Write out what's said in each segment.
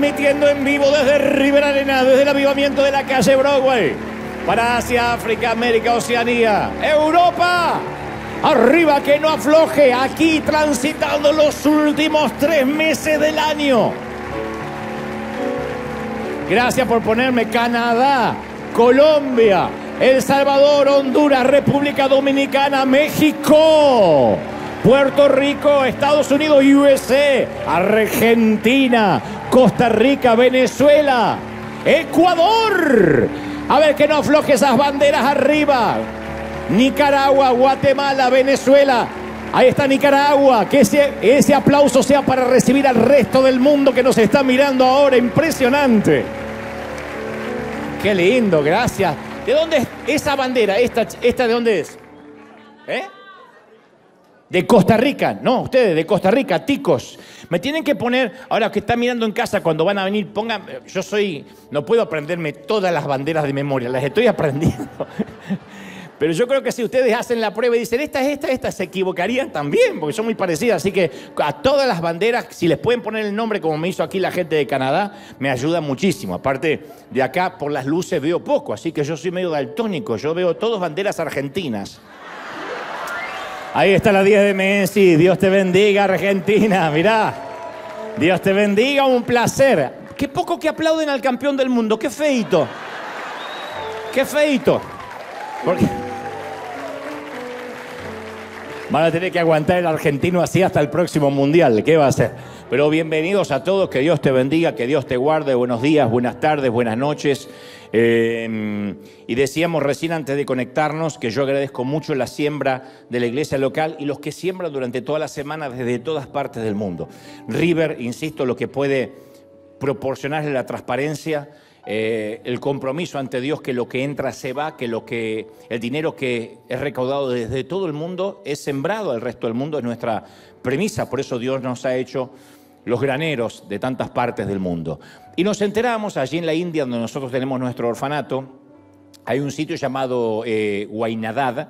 transmitiendo en vivo desde River Arena, desde el avivamiento de la calle Broadway, para Asia, África, América, Oceanía, Europa. Arriba que no afloje, aquí transitando los últimos tres meses del año. Gracias por ponerme Canadá, Colombia, El Salvador, Honduras, República Dominicana, México. Puerto Rico, Estados Unidos, USA, Argentina, Costa Rica, Venezuela, Ecuador. A ver que no afloje esas banderas arriba. Nicaragua, Guatemala, Venezuela. Ahí está Nicaragua. Que ese, ese aplauso sea para recibir al resto del mundo que nos está mirando ahora. Impresionante. Qué lindo, gracias. ¿De dónde es esa bandera? ¿Esta, esta de dónde es? ¿Eh? De Costa Rica, no, ustedes, de Costa Rica, ticos. Me tienen que poner, ahora que están mirando en casa, cuando van a venir, pongan, yo soy, no puedo aprenderme todas las banderas de memoria, las estoy aprendiendo. Pero yo creo que si ustedes hacen la prueba y dicen, esta, esta, esta, se equivocarían también, porque son muy parecidas. Así que a todas las banderas, si les pueden poner el nombre, como me hizo aquí la gente de Canadá, me ayuda muchísimo. Aparte, de acá por las luces veo poco, así que yo soy medio daltónico, yo veo todas banderas argentinas. Ahí está la 10 de Messi. Dios te bendiga, Argentina. Mirá. Dios te bendiga, un placer. Qué poco que aplauden al campeón del mundo. Qué feito. Qué feito. Van a tener que aguantar el argentino así hasta el próximo mundial. ¿Qué va a ser? Pero bienvenidos a todos. Que Dios te bendiga, que Dios te guarde. Buenos días, buenas tardes, buenas noches. Em, y decíamos recién antes de conectarnos que yo agradezco mucho la siembra de la iglesia local y los que siembran durante toda la semana desde todas partes del mundo. River, insisto, lo que puede proporcionarle la transparencia, eh, el compromiso ante Dios que lo que entra se va, que, lo que el dinero que es recaudado desde todo el mundo es sembrado al resto del mundo, es nuestra premisa, por eso Dios nos ha hecho los graneros de tantas partes del mundo. Y nos enteramos, allí en la India, donde nosotros tenemos nuestro orfanato, hay un sitio llamado Guainadad. Eh,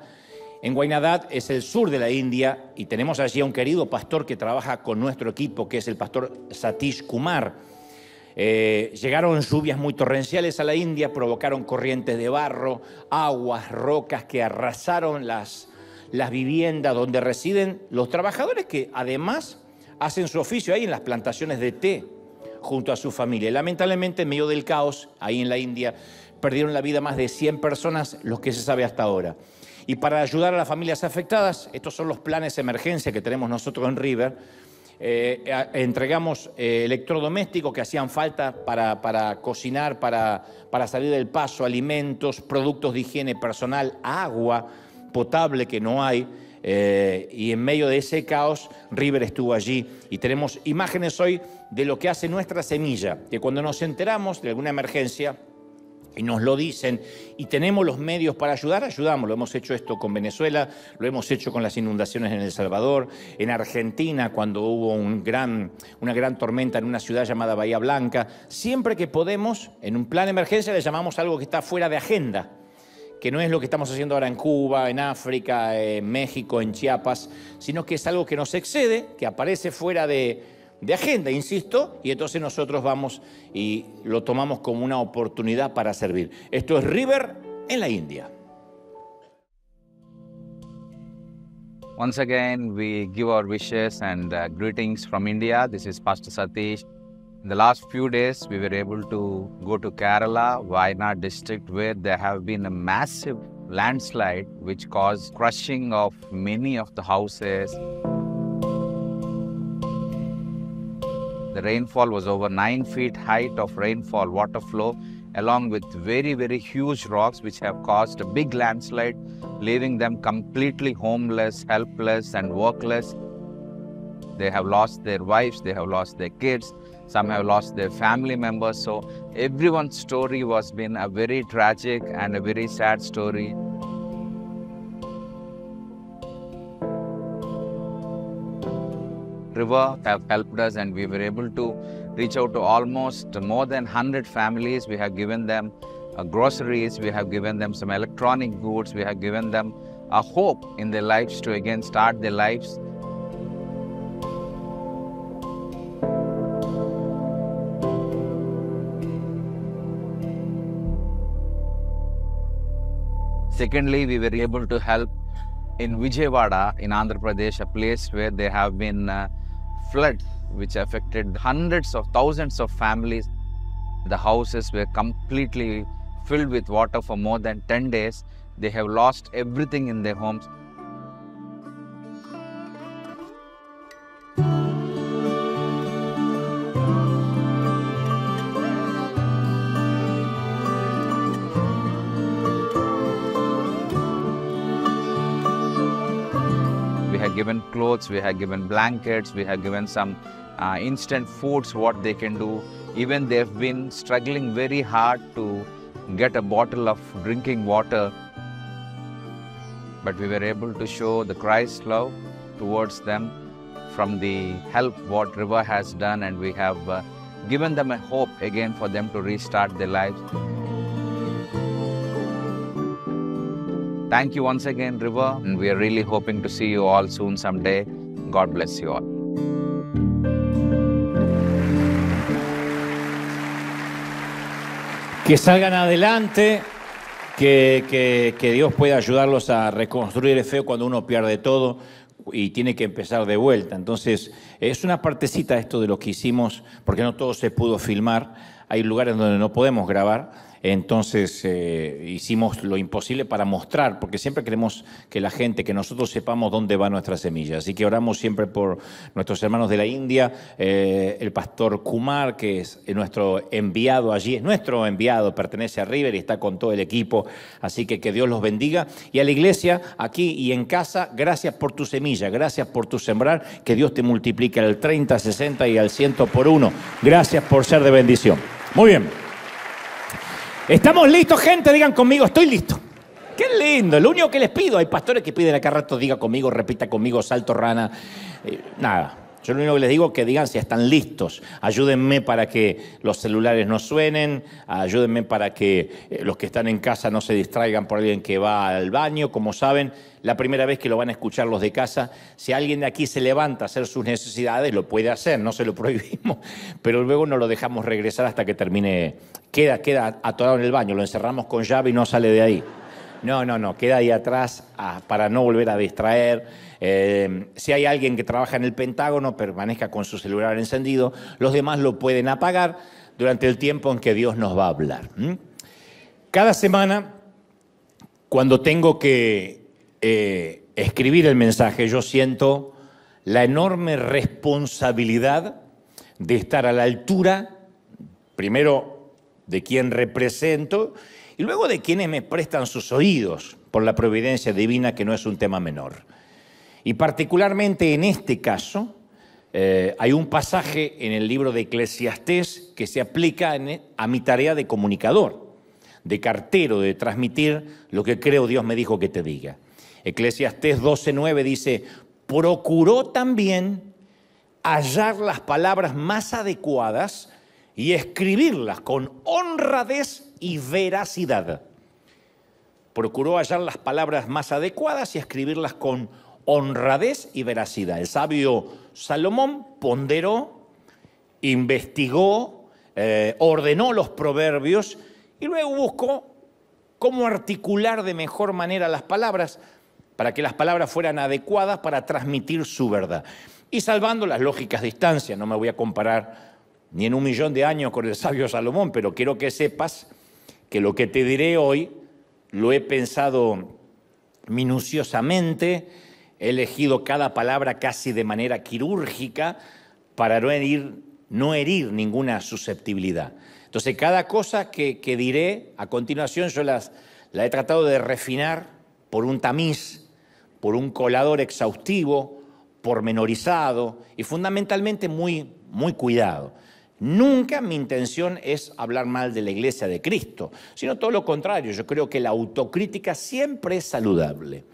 en Guainadad es el sur de la India y tenemos allí a un querido pastor que trabaja con nuestro equipo, que es el pastor Satish Kumar. Eh, llegaron lluvias muy torrenciales a la India, provocaron corrientes de barro, aguas, rocas que arrasaron las, las viviendas donde residen los trabajadores que además hacen su oficio ahí en las plantaciones de té junto a su familia. Lamentablemente, en medio del caos, ahí en la India, perdieron la vida más de 100 personas, los que se sabe hasta ahora. Y para ayudar a las familias afectadas, estos son los planes de emergencia que tenemos nosotros en River. Eh, entregamos eh, electrodomésticos que hacían falta para, cocinar, para, para salir del paso, alimentos, productos de higiene personal, agua potable que no hay. Eh, y en medio de ese caos, River estuvo allí. Y tenemos imágenes hoy de lo que hace nuestra semilla, que cuando nos enteramos de alguna emergencia y nos lo dicen y tenemos los medios para ayudar, ayudamos. Lo hemos hecho esto con Venezuela, lo hemos hecho con las inundaciones en El Salvador, en Argentina cuando hubo una gran tormenta en una ciudad llamada Bahía Blanca. Siempre que podemos, en un plan de emergencia le llamamos algo que está fuera de agenda, que no es lo que estamos haciendo ahora en Cuba, en África, en México, en Chiapas, sino que es algo que nos excede, que aparece fuera de de agenda, insisto, y entonces nosotros vamos y lo tomamos como una oportunidad para servir. Esto es River en la India. Once again, we give our wishes and uh, greetings from India. This is Pastor Satish. In the last few days, we were able to go to Kerala, Wayanad district, where there have been a massive landslide which caused crushing of many of the houses. The rainfall was over 9 feet height of rainfall water flow along with very very huge rocks which have caused a big landslide leaving them completely homeless, helpless and workless. They have lost their wives, they have lost their kids, some have lost their family members. So everyone's story was been a very tragic and a very sad story. river have helped us and we were able to reach out to almost more than 100 families. We have given them uh, groceries, we have given them some electronic goods, we have given them a hope in their lives to again start their lives. Secondly, we were able to help in Vijayawada in Andhra Pradesh, a place where they have been uh, floods which affected hundreds of thousands of families. The houses were completely filled with water for more than 10 days. They have lost everything in their homes. clothes, we have given blankets, we have given some uh, instant foods, what they can do. Even they've been struggling very hard to get a bottle of drinking water. But we were able to show the Christ love towards them from the help what River has done and we have uh, given them a hope again for them to restart their lives. Thank you once again, River. And we are really hoping to see you all soon someday. God bless you all. Que salgan adelante, que, que Dios pueda ayudarlos a reconstruir el feo cuando uno pierde todo y tiene que empezar de vuelta. Entonces, es una partecita esto de lo que hicimos, porque no todo se pudo filmar, hay lugares donde no podemos grabar. Entonces eh, hicimos lo imposible para mostrar, porque siempre queremos que la gente, que nosotros sepamos dónde va nuestra semilla. Así que oramos siempre por nuestros hermanos de la India, eh, el pastor Kumar, que es nuestro enviado allí, es nuestro enviado, pertenece a River y está con todo el equipo. Así que que Dios los bendiga. Y a la iglesia, aquí y en casa, gracias por tu semilla, gracias por tu sembrar, que Dios te multiplique al 30, 60 y al 100 por uno. Gracias por ser de bendición. Muy bien. ¿Estamos listos, gente? Digan conmigo, estoy listo. Qué lindo. Lo único que les pido, hay pastores que piden cada rato, diga conmigo, repita conmigo, salto rana. Eh, nada. Yo lo único que les digo es que digan si están listos. Ayúdenme para que los celulares no suenen, ayúdenme para que eh, los que están en casa no se distraigan por alguien que va al baño. Como saben, la primera vez que lo van a escuchar los de casa, si alguien de aquí se levanta a hacer sus necesidades, lo puede hacer, no se lo prohibimos, pero luego no lo dejamos regresar hasta que termine. Queda, queda atorado en el baño, lo encerramos con llave y no sale de ahí. No, no, no, queda ahí atrás ah, para no volver a distraer. Eh, si hay alguien que trabaja en el Pentágono, permanezca con su celular encendido, los demás lo pueden apagar durante el tiempo en que Dios nos va a hablar. Cada semana, cuando tengo que eh, escribir el mensaje, yo siento la enorme responsabilidad de estar a la altura, primero, de quien represento y luego de quienes me prestan sus oídos por la providencia divina, que no es un tema menor. Y particularmente en este caso, eh, hay un pasaje en el libro de Eclesiastés que se aplica e, a mi tarea de comunicador, de cartero, de transmitir lo que creo Dios me dijo que te diga. Eclesiastés 12.9 dice, procuró también hallar las palabras más adecuadas y escribirlas con honradez y veracidad. Procuró hallar las palabras más adecuadas y escribirlas con honradez y veracidad. El sabio Salomón ponderó, investigó, eh, ordenó los proverbios y luego buscó cómo articular de mejor manera las palabras para que las palabras fueran adecuadas para transmitir su verdad. Y salvando las lógicas distancias, no me voy a comparar ni en un millón de años con el sabio Salomón, pero quiero que sepas que lo que te diré hoy lo he pensado minuciosamente, he elegido cada palabra casi de manera quirúrgica para no herir, no herir ninguna susceptibilidad. Entonces, cada cosa que, diré a continuación yo la he tratado de refinar por un tamiz, por un colador exhaustivo, pormenorizado y fundamentalmente muy, muy cuidado. Nunca mi intención es hablar mal de la iglesia de Cristo, sino todo lo contrario. Yo creo que la autocrítica siempre es saludable.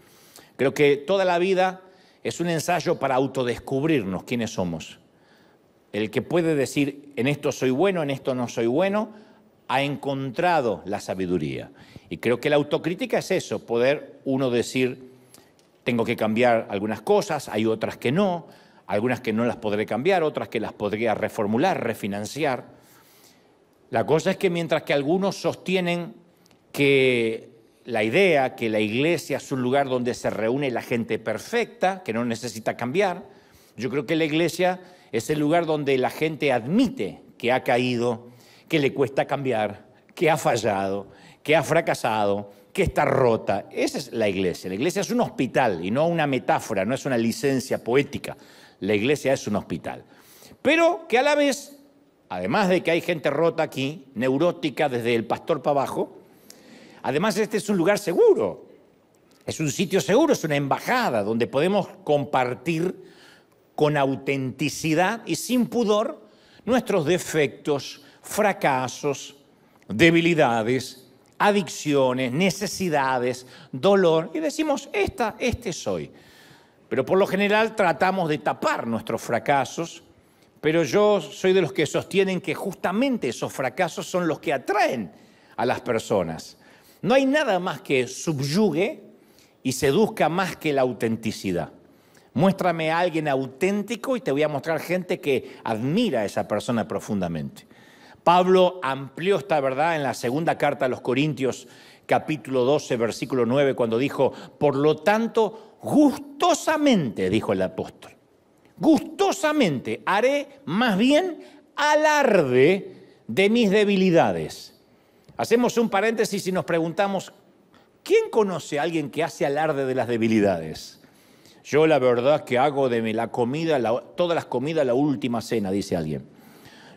Creo que toda la vida es un ensayo para autodescubrirnos quiénes somos. El que puede decir, en esto soy bueno, en esto no soy bueno, ha encontrado la sabiduría. Y creo que la autocrítica es eso, poder uno decir, tengo que cambiar algunas cosas, hay otras que no, algunas que no las podré cambiar, otras que las podría reformular, refinanciar. La cosa es que mientras que algunos sostienen que la idea, que la iglesia es un lugar donde se reúne la gente perfecta, que no necesita cambiar, yo creo que la iglesia es el lugar donde la gente admite que ha caído, que le cuesta cambiar, que ha fallado, que ha fracasado, que está rota. Esa es la iglesia. La iglesia es un hospital y no una metáfora, no es una licencia poética la iglesia es un hospital. Pero que a la vez, además de que hay gente rota aquí, neurótica desde el pastor para abajo, además este es un lugar seguro, es un sitio seguro, es una embajada donde podemos compartir con autenticidad y sin pudor nuestros defectos, fracasos, debilidades, adicciones, necesidades, dolor, y decimos, esta, este soy. Pero por lo general tratamos de tapar nuestros fracasos, pero yo soy de los que sostienen que justamente esos fracasos son los que atraen a las personas. No hay nada más que subyugue y seduzca más que la autenticidad. Muéstrame a alguien auténtico y te voy a mostrar gente que admira a esa persona profundamente. Pablo amplió esta verdad en la segunda carta a los Corintios, capítulo 12, versículo 9, cuando dijo, por lo tanto, Gustosamente, dijo el apóstol, gustosamente haré más bien alarde de mis debilidades. Hacemos un paréntesis y nos preguntamos, ¿quién conoce a alguien que hace alarde de las debilidades? Yo la verdad que hago de la comida, todas las comidas, la última cena, dice alguien.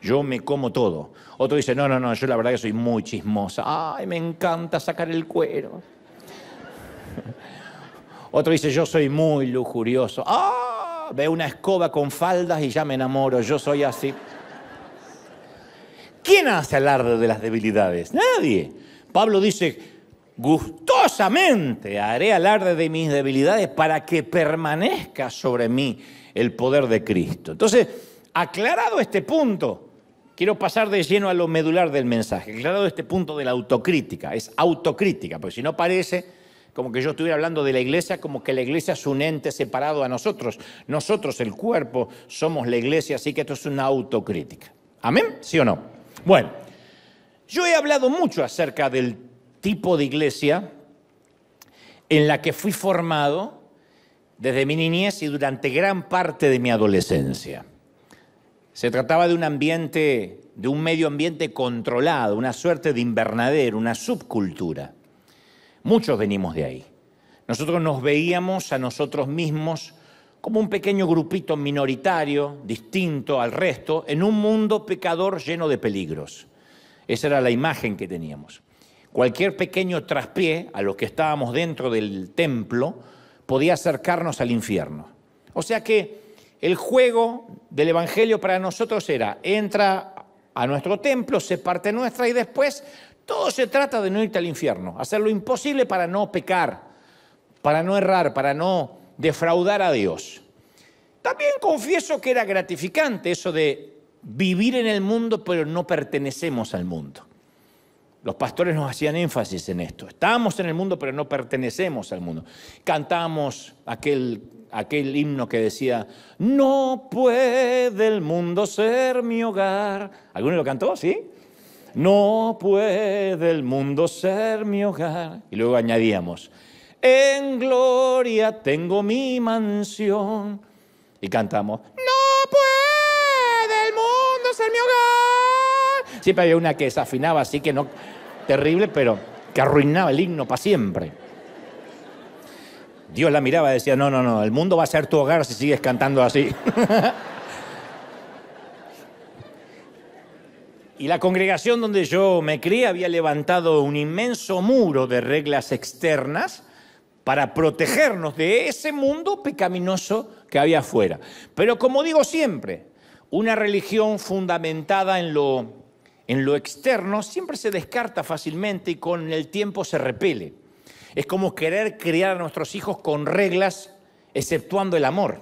Yo me como todo. Otro dice, no, no, no, yo la verdad que soy muy chismosa. Ay, me encanta sacar el cuero. Otro dice, yo soy muy lujurioso. ¡Ah! Ve una escoba con faldas y ya me enamoro, yo soy así. ¿Quién hace alarde de las debilidades? Nadie. Pablo dice, gustosamente haré alarde de mis debilidades para que permanezca sobre mí el poder de Cristo. Entonces, aclarado este punto, quiero pasar de lleno a lo medular del mensaje. Aclarado este punto de la autocrítica, es autocrítica, porque si no parece como que yo estuviera hablando de la iglesia, como que la iglesia es un ente separado a nosotros. Nosotros, el cuerpo, somos la iglesia, así que esto es una autocrítica. ¿Amén? ¿Sí o no? Bueno, yo he hablado mucho acerca del tipo de iglesia en la que fui formado desde mi niñez y durante gran parte de mi adolescencia. Se trataba de un ambiente, de un medio ambiente controlado, una suerte de invernadero, una subcultura. Muchos venimos de ahí. Nosotros nos veíamos a nosotros mismos como un pequeño grupito minoritario, distinto al resto, en un mundo pecador lleno de peligros. Esa era la imagen que teníamos. Cualquier pequeño traspié a los que estábamos dentro del templo podía acercarnos al infierno. O sea que el juego del Evangelio para nosotros era, entra a nuestro templo, se parte nuestra y después todo se trata de no irte al infierno, hacer lo imposible para no pecar, para no errar, para no defraudar a Dios. También confieso que era gratificante eso de vivir en el mundo, pero no pertenecemos al mundo. Los pastores nos hacían énfasis en esto. Estamos en el mundo, pero no pertenecemos al mundo. Cantamos aquel, aquel himno que decía, no puede el mundo ser mi hogar. ¿Alguno lo cantó? ¿Sí? No puede el mundo ser mi hogar. Y luego añadíamos, en gloria tengo mi mansión. Y cantamos, no puede el mundo ser mi hogar. Siempre había una que desafinaba, así que no, terrible, pero que arruinaba el himno para siempre. Dios la miraba y decía, no, no, no, el mundo va a ser tu hogar si sigues cantando así. Y la congregación donde yo me crié había levantado un inmenso muro de reglas externas para protegernos de ese mundo pecaminoso que había afuera. Pero como digo siempre, una religión fundamentada en lo, en lo externo siempre se descarta fácilmente y con el tiempo se repele. Es como querer criar a nuestros hijos con reglas exceptuando el amor.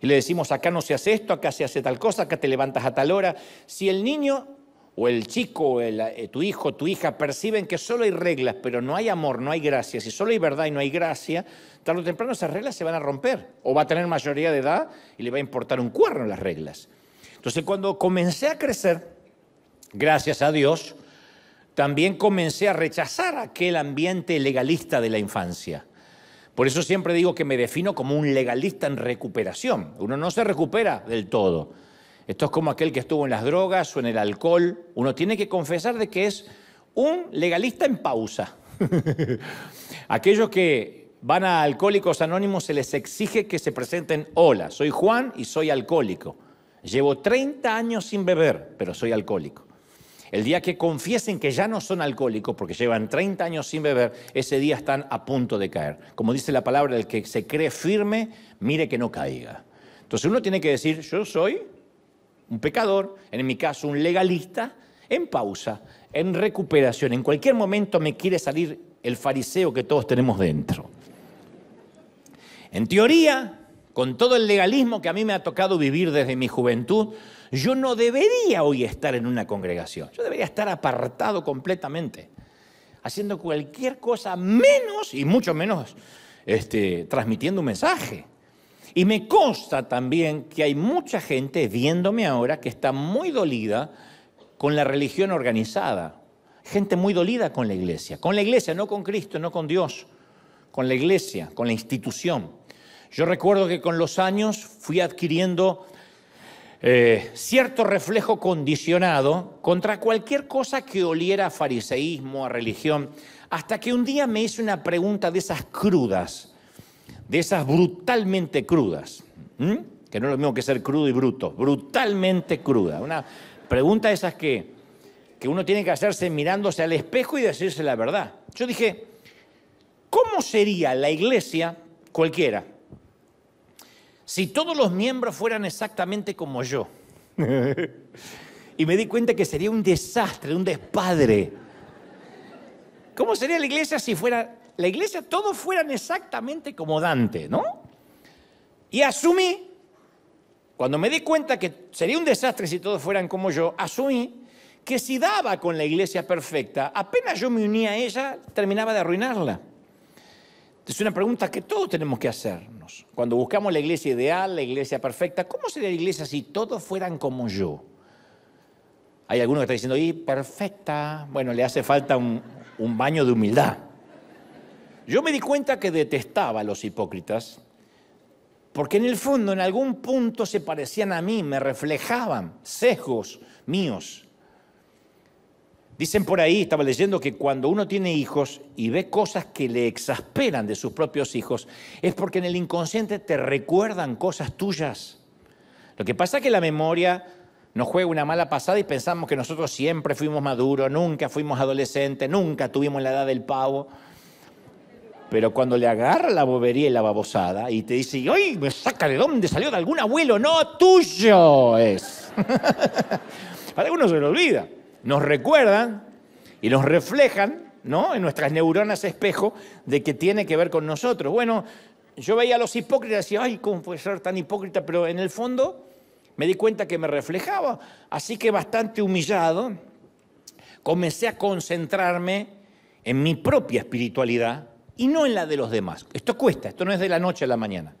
Y le decimos, acá no se hace esto, acá se hace tal cosa, acá te levantas a tal hora. Si el niño o el chico, eh, tu hijo, tu hija perciben que solo hay reglas, pero no hay amor, no hay gracia, si solo hay verdad y no hay gracia, tarde o temprano esas reglas se van a romper, o va a tener mayoría de edad y le va a importar un cuerno las reglas. Entonces cuando comencé a crecer, gracias a Dios, también comencé a rechazar aquel ambiente legalista de la infancia. Por eso siempre digo que me defino como un legalista en recuperación. Uno no se recupera del todo esto es como aquel que estuvo en las drogas o en el alcohol. Uno tiene que confesar de que es un legalista en pausa. Aquellos que van a Alcohólicos Anónimos se les exige que se presenten, hola, soy Juan y soy alcohólico. Llevo 30 años sin beber, pero soy alcohólico. El día que confiesen que ya no son alcohólicos porque llevan 30 años sin beber, ese día están a punto de caer. Como dice la palabra, el que se cree firme, mire que no caiga. Entonces uno tiene que decir, yo soy un pecador, en mi caso un legalista, en pausa, en recuperación. En cualquier momento me quiere salir el fariseo que todos tenemos dentro. En teoría, con todo el legalismo que a mí me ha tocado vivir desde mi juventud, yo no debería hoy estar en una congregación. Yo debería estar apartado completamente, haciendo cualquier cosa menos y mucho menos este, transmitiendo un mensaje. Y me consta también que hay mucha gente viéndome ahora que está muy dolida con la religión organizada. Gente muy dolida con la iglesia. Con la iglesia, no con Cristo, no con Dios. Con la iglesia, con la institución. Yo recuerdo que con los años fui adquiriendo eh, cierto reflejo condicionado contra cualquier cosa que oliera a fariseísmo, a religión, hasta que un día me hice una pregunta de esas crudas de esas brutalmente crudas, que no es lo mismo que ser crudo y bruto, brutalmente cruda. Una pregunta de esas que, que uno tiene que hacerse mirándose al espejo y decirse la verdad. Yo dije, ¿cómo sería la iglesia cualquiera si todos los miembros fueran exactamente como yo? y me di cuenta que sería un desastre, un despadre. ¿Cómo sería la iglesia si fuera la iglesia todos fueran exactamente como Dante, ¿no? Y asumí, cuando me di cuenta que sería un desastre si todos fueran como yo, asumí que si daba con la iglesia perfecta, apenas yo me unía a ella, terminaba de arruinarla. Es una pregunta que todos tenemos que hacernos. Cuando buscamos la iglesia ideal, la iglesia perfecta, ¿cómo sería la iglesia si todos fueran como yo? Hay algunos que están diciendo, y perfecta, bueno, le hace falta un baño de humildad. Yo me di cuenta que detestaba a los hipócritas, porque en el fondo, en algún punto se parecían a mí, me reflejaban sesgos míos. Dicen por ahí, estaba leyendo que cuando uno tiene hijos y ve cosas que le exasperan de sus propios hijos, es porque en el inconsciente te recuerdan cosas tuyas. Lo que pasa es que la memoria nos juega una mala pasada y pensamos que nosotros siempre fuimos maduros, nunca fuimos adolescentes, nunca tuvimos la edad del pavo. Pero cuando le agarra la bobería y la babosada y te dice, ¡ay! Me saca de dónde salió de algún abuelo, no tuyo es. Para algunos se lo olvida. Nos recuerdan y nos reflejan, ¿no? En nuestras neuronas espejo de que tiene que ver con nosotros. Bueno, yo veía a los hipócritas y decía, ¡ay, cómo puede ser tan hipócrita! Pero en el fondo me di cuenta que me reflejaba. Así que bastante humillado, comencé a concentrarme en mi propia espiritualidad y no en la de los demás. Esto cuesta, esto no es de la noche a la mañana.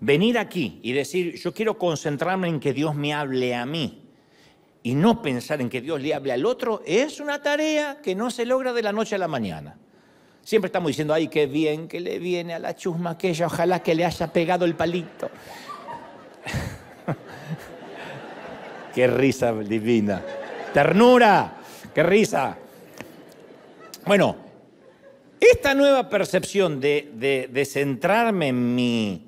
Venir aquí y decir, yo quiero concentrarme en que Dios me hable a mí y no pensar en que Dios le hable al otro, es una tarea que no se logra de la noche a la mañana. Siempre estamos diciendo, ay, qué bien que le viene a la chusma aquella, ojalá que le haya pegado el palito. qué risa divina. Ternura, qué risa. Bueno, esta nueva percepción de, de, centrarme en mi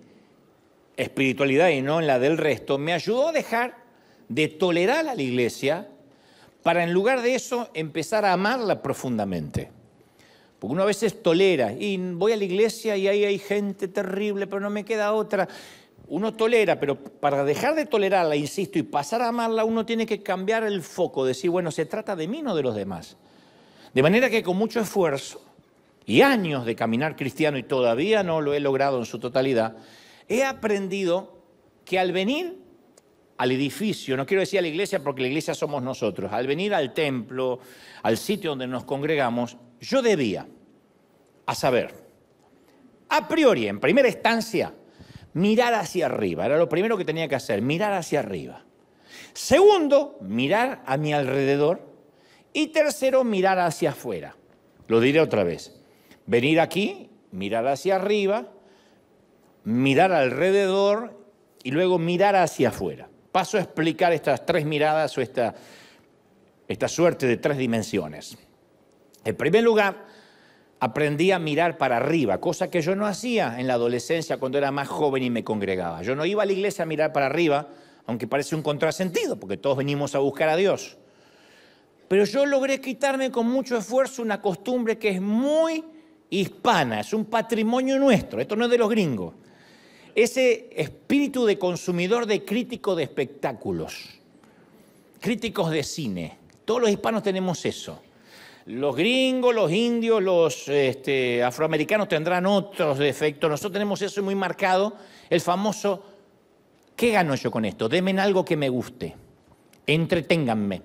espiritualidad y no en la del resto me ayudó a dejar de tolerar a la iglesia para en lugar de eso empezar a amarla profundamente. Porque uno a veces tolera, y voy a la iglesia y ahí hay gente terrible, pero no me queda otra. Uno tolera, pero para dejar de tolerarla, insisto, y pasar a amarla, uno tiene que cambiar el foco, decir, bueno, se trata de mí, no de los demás. De manera que con mucho esfuerzo y años de caminar cristiano y todavía no lo he logrado en su totalidad, he aprendido que al venir al edificio, no quiero decir a la iglesia porque la iglesia somos nosotros, al venir al templo, al sitio donde nos congregamos, yo debía, a saber, a priori, en primera instancia, mirar hacia arriba, era lo primero que tenía que hacer, mirar hacia arriba. Segundo, mirar a mi alrededor. Y tercero, mirar hacia afuera. Lo diré otra vez. Venir aquí, mirar hacia arriba, mirar alrededor y luego mirar hacia afuera. Paso a explicar estas tres miradas o esta, esta suerte de tres dimensiones. En primer lugar, aprendí a mirar para arriba, cosa que yo no hacía en la adolescencia cuando era más joven y me congregaba. Yo no iba a la iglesia a mirar para arriba, aunque parece un contrasentido, porque todos venimos a buscar a Dios. Pero yo logré quitarme con mucho esfuerzo una costumbre que es muy hispana, es un patrimonio nuestro, esto no es de los gringos. Ese espíritu de consumidor, de crítico de espectáculos, críticos de cine, todos los hispanos tenemos eso. Los gringos, los indios, los este, afroamericanos tendrán otros defectos. Nosotros tenemos eso muy marcado, el famoso, ¿qué gano yo con esto? Deme algo que me guste, entreténganme.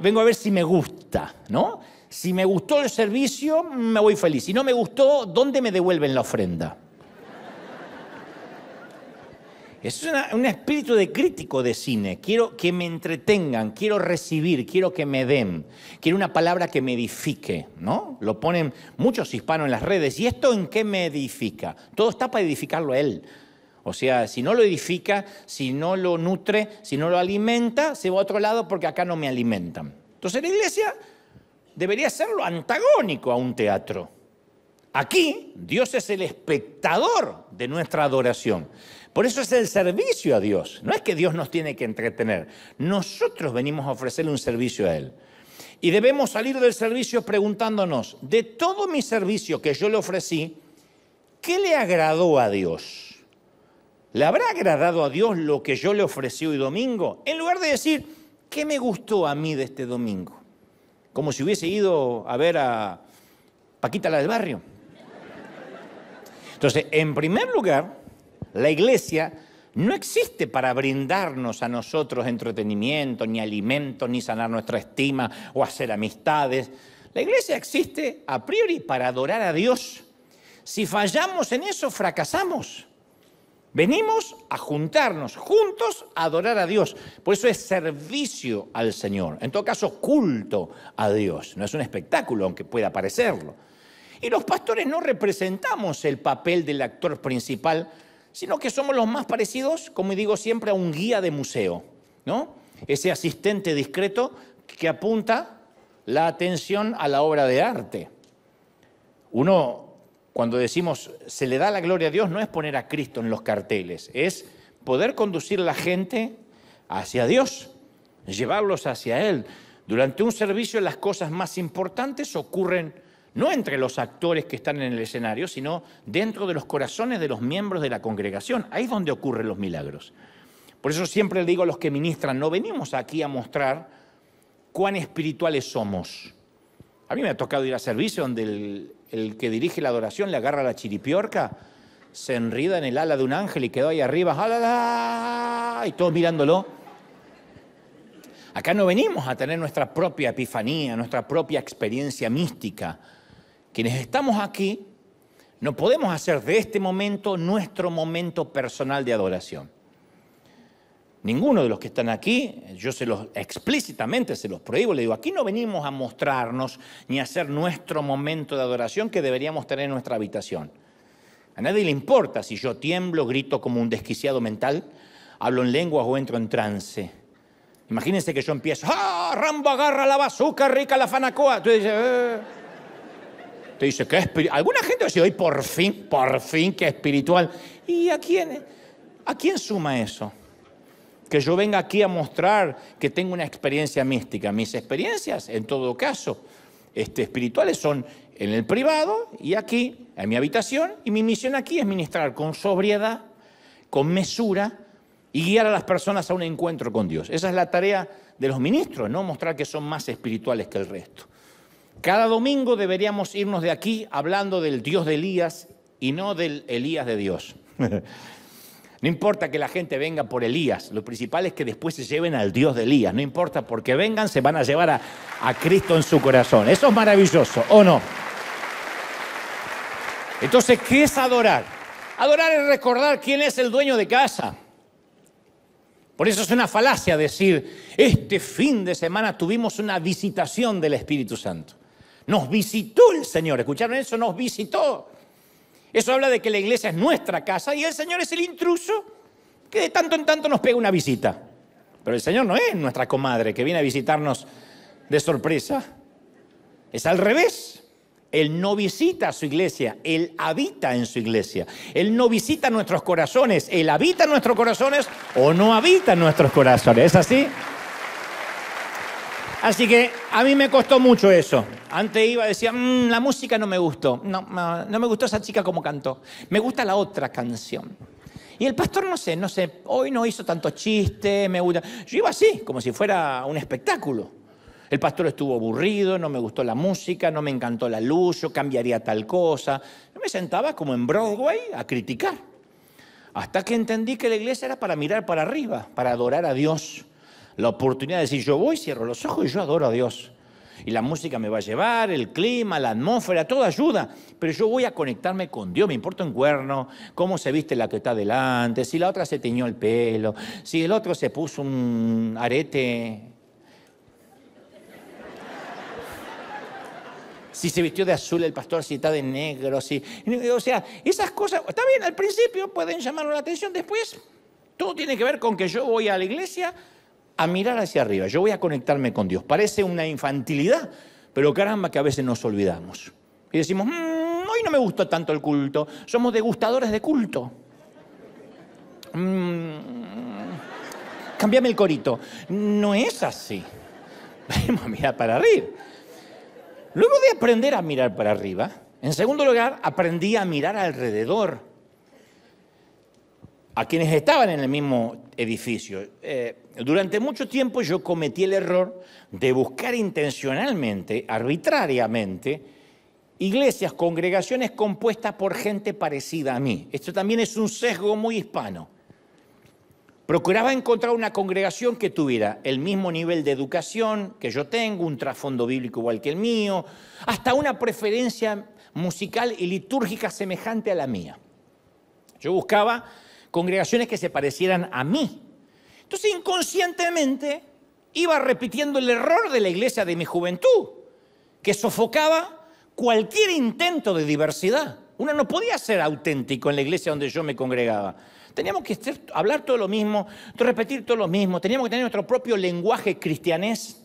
vengo a ver si me gusta, ¿no? Si me gustó el servicio, me voy feliz. Si no me gustó, ¿dónde me devuelven la ofrenda? Es un espíritu de crítico de cine. Quiero que me entretengan, quiero recibir, quiero que me den, quiero una palabra que me edifique, ¿no? Lo ponen muchos hispanos en las redes. ¿Y esto en qué me edifica? Todo está para edificarlo a él. O sea, si no lo edifica, si no lo nutre, si no lo alimenta, se va a otro lado porque acá no me alimentan. Entonces la iglesia debería ser lo antagónico a un teatro. Aquí Dios es el espectador de nuestra adoración. Por eso es el servicio a Dios. No es que Dios nos tiene que entretener. Nosotros venimos a ofrecerle un servicio a Él. Y debemos salir del servicio preguntándonos, de todo mi servicio que yo le ofrecí, ¿qué le agradó a Dios? ¿Le habrá agradado a Dios lo que yo le ofrecí hoy domingo? En lugar de decir, ¿qué me gustó a mí de este domingo? Como si hubiese ido a ver a Paquita la del barrio. Entonces, en primer lugar, la iglesia no existe para brindarnos a nosotros entretenimiento, ni alimento, ni sanar nuestra estima o hacer amistades. La iglesia existe a priori para adorar a Dios. Si fallamos en eso, fracasamos. Venimos a juntarnos juntos a adorar a Dios. Por eso es servicio al Señor. En todo caso, culto a Dios. No es un espectáculo, aunque pueda parecerlo. Y los pastores no representamos el papel del actor principal, sino que somos los más parecidos, como digo siempre, a un guía de museo. ¿no? Ese asistente discreto que apunta la atención a la obra de arte. Uno cuando decimos se le da la gloria a Dios, no es poner a Cristo en los carteles, es poder conducir a la gente hacia Dios, llevarlos hacia Él. Durante un servicio las cosas más importantes ocurren no entre los actores que están en el escenario, sino dentro de los corazones de los miembros de la congregación. Ahí es donde ocurren los milagros. Por eso siempre le digo a los que ministran, no venimos aquí a mostrar cuán espirituales somos. A mí me ha tocado ir a servicio donde el, el que dirige la adoración le agarra la chiripiorca, se enrida en el ala de un ángel y quedó ahí arriba, ¡ah, y todos mirándolo. Acá no venimos a tener nuestra propia epifanía, nuestra propia experiencia mística. Quienes estamos aquí, no podemos hacer de este momento nuestro momento personal de adoración. Ninguno de los que están aquí, yo se los explícitamente se los prohíbo, le digo, aquí no venimos a mostrarnos ni a hacer nuestro momento de adoración que deberíamos tener en nuestra habitación. A nadie le importa si yo tiemblo, grito como un desquiciado mental, hablo en lenguas o entro en trance. Imagínense que yo empiezo, ¡ah! Rambo agarra la bazuca, rica la fanacoa. Tú dices, eh. Te dice, ¿qué espiritual? Alguna gente dice, hoy por fin, por fin, que espiritual. ¿Y a quién, a quién suma eso? que yo venga aquí a mostrar que tengo una experiencia mística. Mis experiencias, en todo caso, este, espirituales son en el privado y aquí, en mi habitación, y mi misión aquí es ministrar con sobriedad, con mesura y guiar a las personas a un encuentro con Dios. Esa es la tarea de los ministros, no mostrar que son más espirituales que el resto. Cada domingo deberíamos irnos de aquí hablando del Dios de Elías y no del Elías de Dios. No importa que la gente venga por Elías, lo principal es que después se lleven al Dios de Elías. No importa porque vengan, se van a llevar a, a Cristo en su corazón. Eso es maravilloso, ¿o no? Entonces, ¿qué es adorar? Adorar es recordar quién es el dueño de casa. Por eso es una falacia decir, este fin de semana tuvimos una visitación del Espíritu Santo. Nos visitó el Señor, ¿escucharon eso? Nos visitó. Eso habla de que la iglesia es nuestra casa y el Señor es el intruso que de tanto en tanto nos pega una visita. Pero el Señor no es nuestra comadre que viene a visitarnos de sorpresa. Es al revés. Él no visita su iglesia, Él habita en su iglesia. Él no visita nuestros corazones, Él habita en nuestros corazones o no habita en nuestros corazones. ¿Es así? Así que a mí me costó mucho eso. Antes iba, decía, mm, la música no me gustó. No, me gustó esa chica como cantó. Me gusta la otra canción. Y el pastor, no sé, no sé, hoy no hizo tanto chiste, me gusta. Yo iba así, como si fuera un espectáculo. El pastor estuvo aburrido, no me gustó la música, no me encantó la luz, yo cambiaría tal cosa. me sentaba como en Broadway a criticar. Hasta que entendí que la iglesia era para mirar para arriba, para adorar a Dios la oportunidad de decir, yo voy, cierro los ojos y yo adoro a Dios. Y la música me va a llevar, el clima, la atmósfera, todo ayuda. Pero yo voy a conectarme con Dios, me importa un cuerno, cómo se viste la que está delante, si la otra se teñió el pelo, si el otro se puso un arete. Si se vistió de azul el pastor, si está de negro, si... O sea, esas cosas, está bien, al principio pueden llamar la atención, después todo tiene que ver con que yo voy a la iglesia, a mirar hacia arriba. Yo voy a conectarme con Dios. Parece una infantilidad, pero caramba que a veces nos olvidamos. Y decimos, mm, hoy no me gusta tanto el culto. Somos degustadores de culto. Mm, cambiame el corito. No es así. Vamos a mirar para arriba. Luego de aprender a mirar para arriba, en segundo lugar, aprendí a mirar alrededor a quienes estaban en el mismo edificio. Eh, durante mucho tiempo yo cometí el error de buscar intencionalmente, arbitrariamente, iglesias, congregaciones compuestas por gente parecida a mí. Esto también es un sesgo muy hispano. Procuraba encontrar una congregación que tuviera el mismo nivel de educación que yo tengo, un trasfondo bíblico igual que el mío, hasta una preferencia musical y litúrgica semejante a la mía. Yo buscaba congregaciones que se parecieran a mí. Entonces inconscientemente iba repitiendo el error de la iglesia de mi juventud, que sofocaba cualquier intento de diversidad. Uno no podía ser auténtico en la iglesia donde yo me congregaba. Teníamos que hablar todo lo mismo, repetir todo lo mismo, teníamos que tener nuestro propio lenguaje cristianés.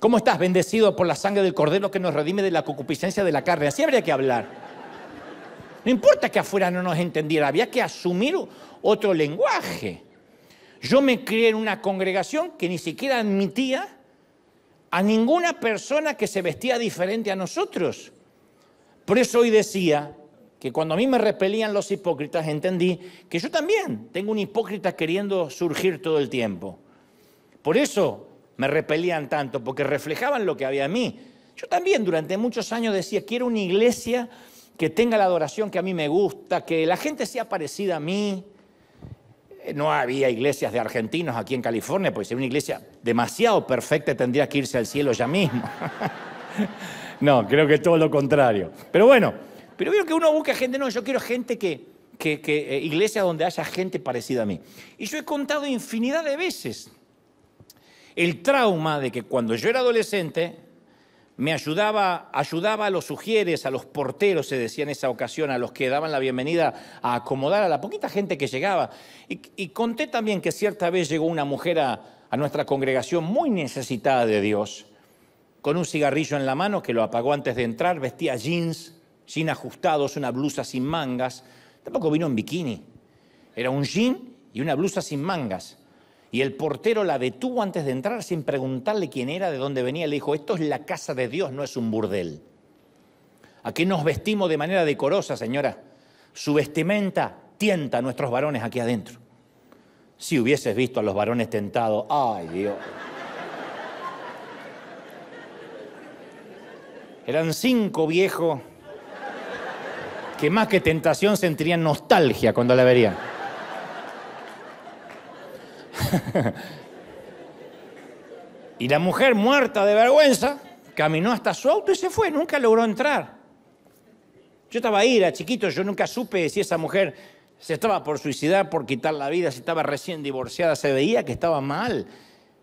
¿Cómo estás bendecido por la sangre del Cordero que nos redime de la concupiscencia de la carne? Así habría que hablar. No importa que afuera no nos entendiera, había que asumir otro lenguaje. Yo me crié en una congregación que ni siquiera admitía a ninguna persona que se vestía diferente a nosotros. Por eso hoy decía que cuando a mí me repelían los hipócritas, entendí que yo también tengo un hipócrita queriendo surgir todo el tiempo. Por eso me repelían tanto, porque reflejaban lo que había en mí. Yo también durante muchos años decía, quiero una iglesia que tenga la adoración que a mí me gusta, que la gente sea parecida a mí. Eh, no había iglesias de argentinos aquí en California, porque si una iglesia demasiado perfecta tendría que irse al cielo ya mismo. no, creo que todo lo contrario. Pero bueno, pero veo que uno busca gente, no, yo quiero gente que, eh, donde haya gente parecida a mí. Y yo he contado infinidad de veces el trauma de que cuando yo era adolescente, me ayudaba, ayudaba a los sugieres, a los porteros, se decía en esa ocasión, a los que daban la bienvenida, a acomodar a la poquita gente que llegaba. Y, conté también que cierta vez llegó una mujer a, a nuestra congregación muy necesitada de Dios, con un cigarrillo en la mano que lo apagó antes de entrar, vestía jeans, sin ajustados, una blusa sin mangas, tampoco vino en bikini, era un jean y una blusa sin mangas. Y el portero la detuvo antes de entrar sin preguntarle quién era, de dónde venía. Le dijo, esto es la casa de Dios, no es un burdel. Aquí nos vestimos de manera decorosa, señora. Su vestimenta tienta a nuestros varones aquí adentro. Si hubieses visto a los varones tentados, ay Dios. Eran cinco viejos que más que tentación sentirían nostalgia cuando la verían. y la mujer muerta de vergüenza caminó hasta su auto y se fue, nunca logró entrar. Yo estaba ahí, era chiquito, yo nunca supe si esa mujer se estaba por suicidar, por quitar la vida, si estaba recién divorciada, se veía que estaba mal.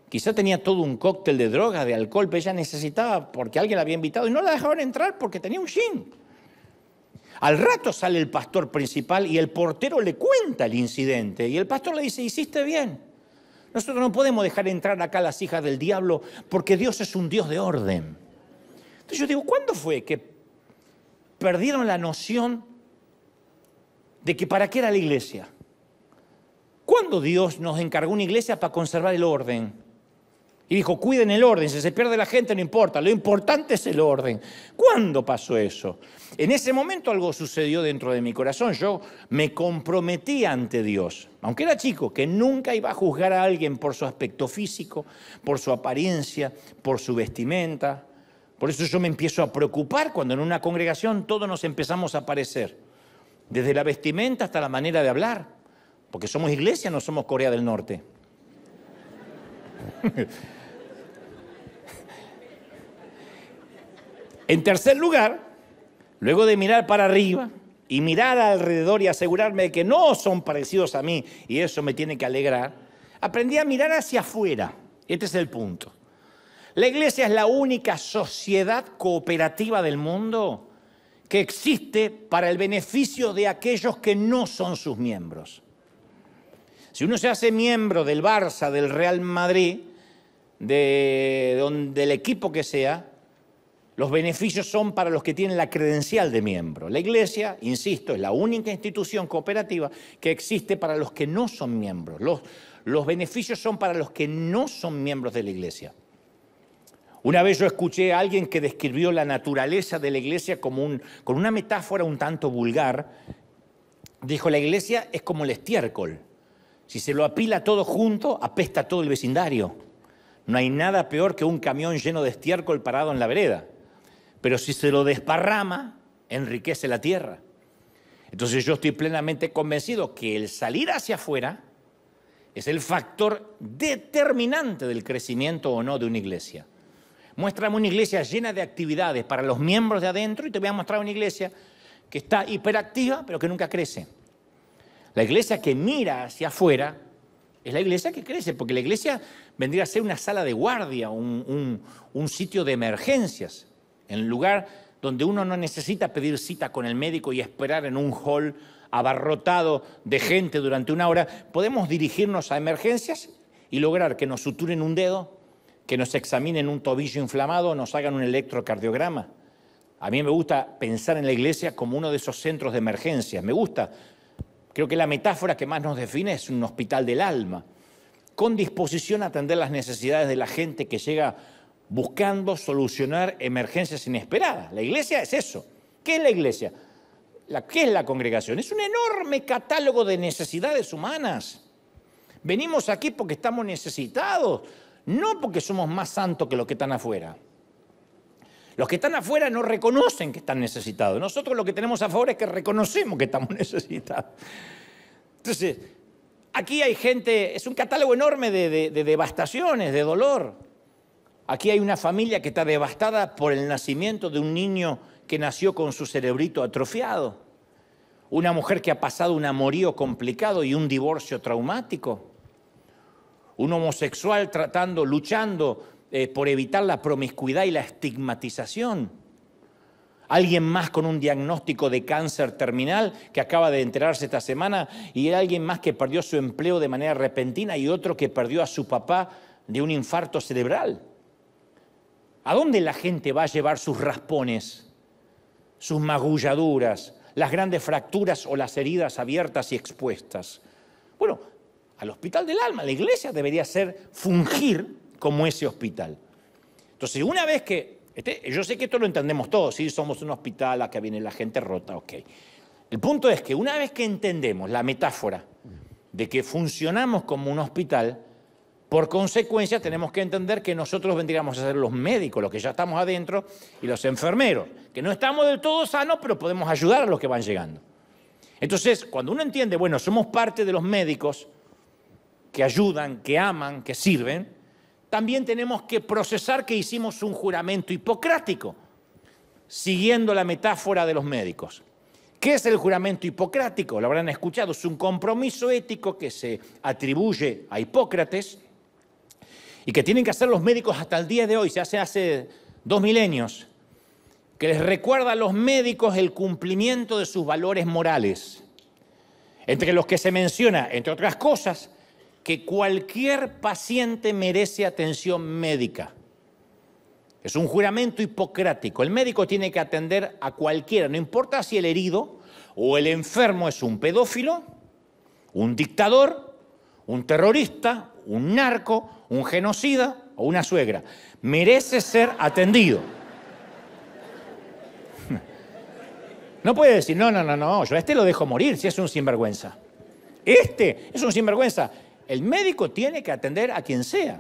Quizá tenía todo un cóctel de drogas, de alcohol, pero ella necesitaba porque alguien la había invitado y no la dejaban entrar porque tenía un shin Al rato sale el pastor principal y el portero le cuenta el incidente y el pastor le dice, hiciste bien. Nosotros no podemos dejar entrar acá las hijas del diablo porque Dios es un Dios de orden. Entonces yo digo, ¿cuándo fue que perdieron la noción de que para qué era la iglesia? ¿Cuándo Dios nos encargó una iglesia para conservar el orden? Y dijo, cuiden el orden, si se pierde la gente no importa, lo importante es el orden. ¿Cuándo pasó eso? En ese momento algo sucedió dentro de mi corazón, yo me comprometí ante Dios, aunque era chico, que nunca iba a juzgar a alguien por su aspecto físico, por su apariencia, por su vestimenta. Por eso yo me empiezo a preocupar cuando en una congregación todos nos empezamos a parecer, desde la vestimenta hasta la manera de hablar, porque somos iglesia, no somos Corea del Norte. En tercer lugar, luego de mirar para arriba y mirar alrededor y asegurarme de que no son parecidos a mí, y eso me tiene que alegrar, aprendí a mirar hacia afuera. Este es el punto. La iglesia es la única sociedad cooperativa del mundo que existe para el beneficio de aquellos que no son sus miembros. Si uno se hace miembro del Barça, del Real Madrid, de, del equipo que sea, los beneficios son para los que tienen la credencial de miembro. La Iglesia, insisto, es la única institución cooperativa que existe para los que no son miembros. Los, beneficios son para los que no son miembros de la Iglesia. Una vez yo escuché a alguien que describió la naturaleza de la iglesia como un, con una metáfora un tanto vulgar. Dijo, la iglesia es como el estiércol. Si se lo apila todo junto, apesta todo el vecindario. No hay nada peor que un camión lleno de estiércol parado en la vereda pero si se lo desparrama, enriquece la tierra. Entonces yo estoy plenamente convencido que el salir hacia afuera es el factor determinante del crecimiento o no de una iglesia. Muéstrame una iglesia llena de actividades para los miembros de adentro y te voy a mostrar una iglesia que está hiperactiva pero que nunca crece. La iglesia que mira hacia afuera es la iglesia que crece, porque la iglesia vendría a ser una sala de guardia, un, un sitio de emergencias en lugar donde uno no necesita pedir cita con el médico y esperar en un hall abarrotado de gente durante una hora, podemos dirigirnos a emergencias y lograr que nos suturen un dedo, que nos examinen un tobillo inflamado, nos hagan un electrocardiograma. A mí me gusta pensar en la iglesia como uno de esos centros de emergencias. Me gusta. Creo que la metáfora que más nos define es un hospital del alma, con disposición a atender las necesidades de la gente que llega buscando solucionar emergencias inesperadas. La iglesia es eso. ¿Qué es la iglesia? ¿Qué es la congregación? Es un enorme catálogo de necesidades humanas. Venimos aquí porque estamos necesitados, no porque somos más santos que los que están afuera. Los que están afuera no reconocen que están necesitados. Nosotros lo que tenemos a favor es que reconocemos que estamos necesitados. Entonces, aquí hay gente, es un catálogo enorme de devastaciones, de dolor. Aquí hay una familia que está devastada por el nacimiento de un niño que nació con su cerebrito atrofiado. Una mujer que ha pasado un amorío complicado y un divorcio traumático. Un homosexual tratando, luchando eh, por evitar la promiscuidad y la estigmatización. Alguien más con un diagnóstico de cáncer terminal que acaba de enterarse esta semana y alguien más que perdió su empleo de manera repentina y otro que perdió a su papá de un infarto cerebral. ¿A dónde la gente va a llevar sus raspones, sus magulladuras, las grandes fracturas o las heridas abiertas y expuestas? Bueno, al hospital del alma, la iglesia debería ser fungir como ese hospital. Entonces, una vez que, este, yo sé que esto lo entendemos todos, si somos un hospital, acá viene la gente rota, ok. El punto es que una vez que entendemos la metáfora de que funcionamos como un hospital, por consecuencia, tenemos que entender que nosotros vendríamos a ser los médicos, los que ya estamos adentro, y los enfermeros, que no estamos del todo sanos, pero podemos ayudar a los que van llegando. Entonces, cuando uno entiende, bueno, somos parte de los médicos que ayudan, que aman, que sirven, también tenemos que procesar que hicimos un juramento hipocrático, siguiendo la metáfora de los médicos. ¿Qué es el juramento hipocrático? Lo habrán escuchado, es un compromiso ético que se atribuye a Hipócrates, y que tienen que hacer los médicos hasta el día de hoy, se hace hace dos milenios, que les recuerda a los médicos el cumplimiento de sus valores morales, entre los que se menciona, entre otras cosas, que cualquier paciente merece atención médica. Es un juramento hipocrático. El médico tiene que atender a cualquiera, no importa si el herido o el enfermo es un pedófilo, un dictador, un terrorista, un narco, un genocida o una suegra. Merece ser atendido. No puede decir, no, no, no, no, yo a este lo dejo morir si es un sinvergüenza. Este es un sinvergüenza. El médico tiene que atender a quien sea.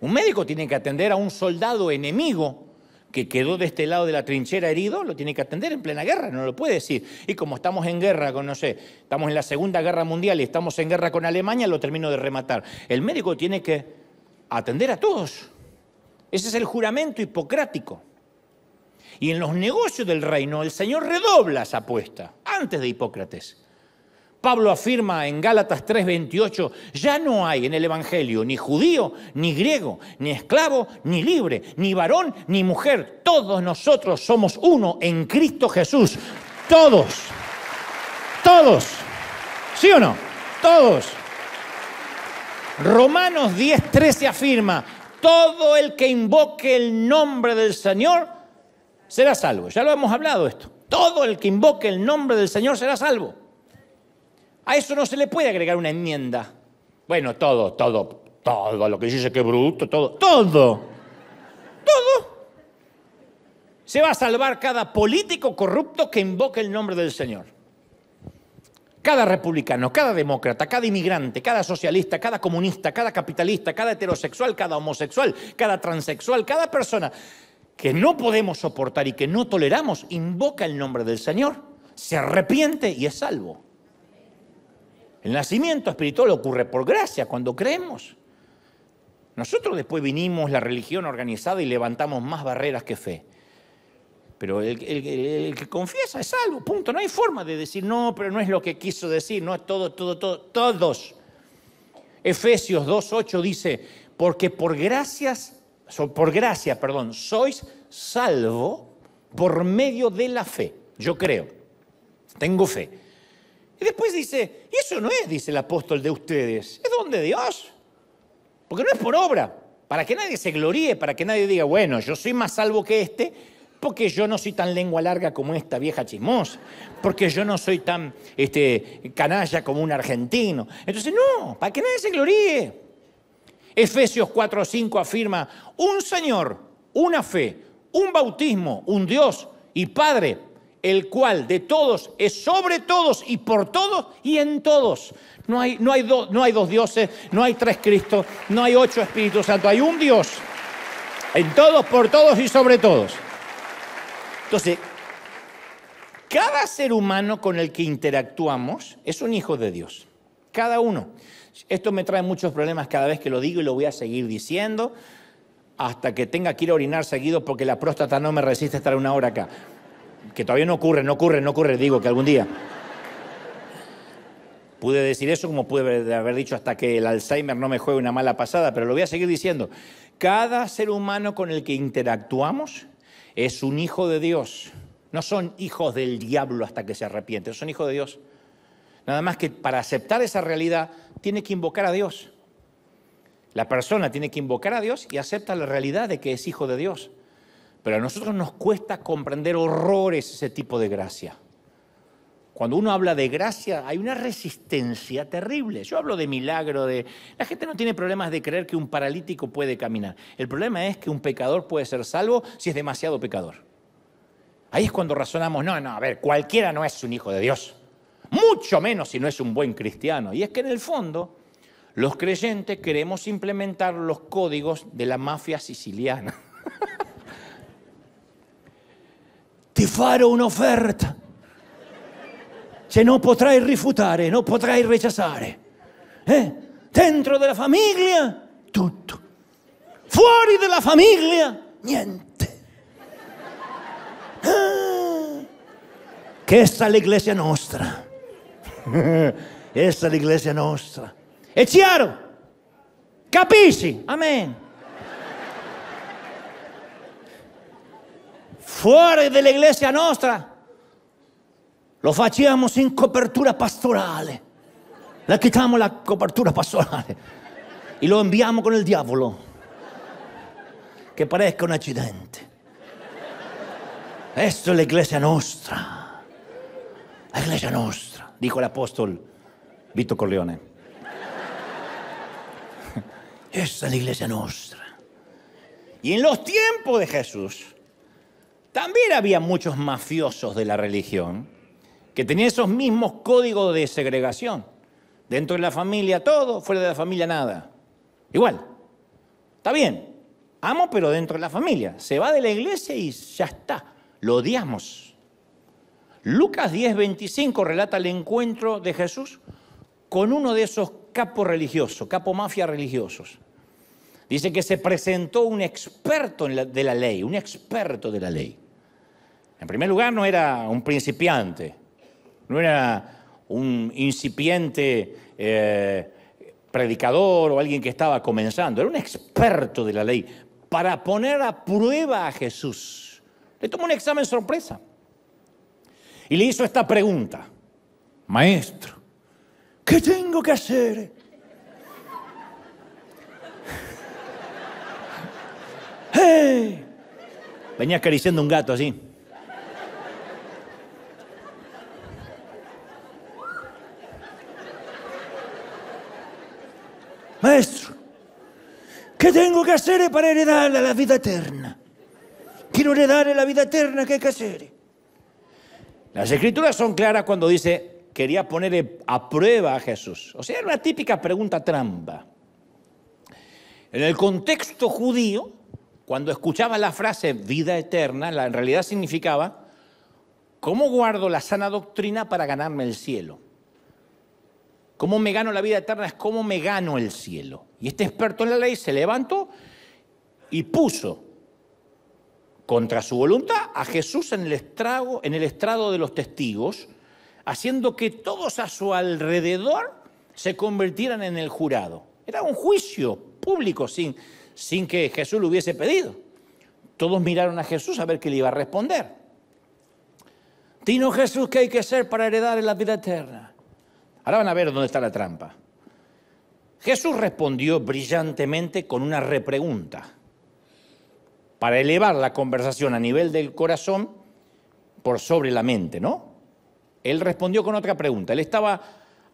Un médico tiene que atender a un soldado enemigo que quedó de este lado de la trinchera herido, lo tiene que atender en plena guerra, no lo puede decir. Y como estamos en guerra con, no sé, estamos en la Segunda Guerra Mundial y estamos en guerra con Alemania, lo termino de rematar. El médico tiene que atender a todos. Ese es el juramento hipocrático. Y en los negocios del reino, el Señor redobla esa apuesta antes de Hipócrates. Pablo afirma en Gálatas 3:28, ya no hay en el Evangelio ni judío, ni griego, ni esclavo, ni libre, ni varón, ni mujer. Todos nosotros somos uno en Cristo Jesús. Todos. Todos. ¿Sí o no? Todos. Romanos 10:13 afirma, todo el que invoque el nombre del Señor será salvo. Ya lo hemos hablado esto. Todo el que invoque el nombre del Señor será salvo. A eso no se le puede agregar una enmienda. Bueno, todo, todo, todo, lo que dice que bruto, todo, todo, todo. Se va a salvar cada político corrupto que invoque el nombre del Señor. Cada republicano, cada demócrata, cada inmigrante, cada socialista, cada comunista, cada capitalista, cada heterosexual, cada homosexual, cada transexual, cada persona que no podemos soportar y que no toleramos, invoca el nombre del Señor, se arrepiente y es salvo. El nacimiento espiritual ocurre por gracia, cuando creemos. Nosotros después vinimos la religión organizada y levantamos más barreras que fe. Pero el, que confiesa es salvo, punto. No hay forma de decir, no, pero no es lo que quiso decir, no es todo, todo, todo, todos. Efesios 2.8 dice, porque por gracias, por gracia, perdón, sois salvo por medio de la fe. Yo creo, tengo fe. Y después dice, y eso no es, dice el apóstol de ustedes, es don de Dios. Porque no es por obra, para que nadie se gloríe, para que nadie diga, bueno, yo soy más salvo que este, porque yo no soy tan lengua larga como esta vieja chismosa, porque yo no soy tan este, canalla como un argentino. Entonces, no, para que nadie se gloríe. Efesios 4.5 afirma, un Señor, una fe, un bautismo, un Dios y Padre el cual de todos es sobre todos y por todos y en todos. No hay, no hay, no hay dos dioses, no hay tres Cristos, no hay ocho Espíritus Santo, hay un Dios. En todos, por todos y sobre todos. Entonces, cada ser humano con el que interactuamos es un hijo de Dios. Cada uno. Esto me trae muchos problemas cada vez que lo digo y lo voy a seguir diciendo hasta que tenga que ir a orinar seguido porque la próstata no me resiste estar una hora acá que todavía no ocurre, no ocurre, no ocurre, digo que algún día. Pude decir eso como pude haber dicho hasta que el Alzheimer no me juegue una mala pasada, pero lo voy a seguir diciendo. Cada ser humano con el que interactuamos es un hijo de Dios. No son hijos del diablo hasta que se arrepiente, son hijos de Dios. Nada más que para aceptar esa realidad tiene que invocar a Dios. La persona tiene que invocar a Dios y acepta la realidad de que es hijo de Dios. Pero a nosotros nos cuesta comprender horrores ese tipo de gracia. Cuando uno habla de gracia, hay una resistencia terrible. Yo hablo de milagro, de... La gente no tiene problemas de creer que un paralítico puede caminar. El problema es que un pecador puede ser salvo si es demasiado pecador. Ahí es cuando razonamos, no, no, a ver, cualquiera no es un hijo de Dios. Mucho menos si no es un buen cristiano. Y es que en el fondo, los creyentes queremos implementar los códigos de la mafia siciliana. ti farò un'offerta se non potrai rifiutare, non potrai rechazare. Eh? Dentro della famiglia tutto, fuori dalla famiglia niente. Ah, questa è l'iglesia nostra, questa è l'iglesia nostra. È chiaro? Capisci? Amen. Fuera de la iglesia nuestra, lo hacíamos sin cobertura pastoral. Le quitamos la cobertura pastoral y lo enviamos con el diablo. Que parezca un accidente. Esto es la iglesia nuestra. La iglesia nuestra, dijo el apóstol Vito Corleone. Esta es la iglesia nuestra. Y en los tiempos de Jesús, también había muchos mafiosos de la religión que tenían esos mismos códigos de segregación. Dentro de la familia todo, fuera de la familia nada. Igual. Está bien. Amo, pero dentro de la familia. Se va de la iglesia y ya está. Lo odiamos. Lucas 10:25 relata el encuentro de Jesús con uno de esos capos religiosos, capo mafia religiosos. Dice que se presentó un experto de la ley, un experto de la ley. En primer lugar, no era un principiante, no era un incipiente eh, predicador o alguien que estaba comenzando, era un experto de la ley para poner a prueba a Jesús. Le tomó un examen sorpresa y le hizo esta pregunta, maestro, ¿qué tengo que hacer? ¡Hey! Venía acariciando un gato así. Maestro, ¿qué tengo que hacer para heredar la vida eterna? Quiero heredar la vida eterna, ¿qué hay que hacer? Las escrituras son claras cuando dice, quería poner a prueba a Jesús. O sea, era una típica pregunta trampa. En el contexto judío, cuando escuchaba la frase vida eterna, en realidad significaba, ¿cómo guardo la sana doctrina para ganarme el cielo? ¿Cómo me gano la vida eterna? Es cómo me gano el cielo. Y este experto en la ley se levantó y puso contra su voluntad a Jesús en el, estrago, en el estrado de los testigos, haciendo que todos a su alrededor se convirtieran en el jurado. Era un juicio público sin, sin que Jesús lo hubiese pedido. Todos miraron a Jesús a ver qué le iba a responder. Dino Jesús qué hay que ser para heredar en la vida eterna. Ahora van a ver dónde está la trampa. Jesús respondió brillantemente con una repregunta. Para elevar la conversación a nivel del corazón por sobre la mente, ¿no? Él respondió con otra pregunta. Él estaba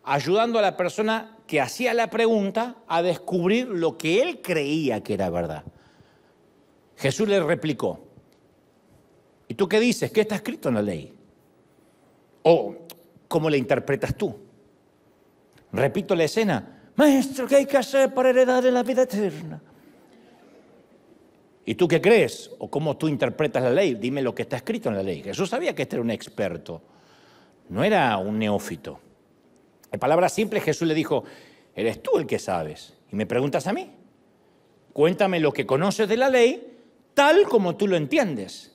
ayudando a la persona que hacía la pregunta a descubrir lo que él creía que era verdad. Jesús le replicó, ¿y tú qué dices? ¿Qué está escrito en la ley? ¿O cómo la interpretas tú? Repito la escena, maestro, ¿qué hay que hacer para heredar la vida eterna? ¿Y tú qué crees? ¿O cómo tú interpretas la ley? Dime lo que está escrito en la ley. Jesús sabía que este era un experto, no era un neófito. En palabras simples, Jesús le dijo, eres tú el que sabes. Y me preguntas a mí, cuéntame lo que conoces de la ley, tal como tú lo entiendes.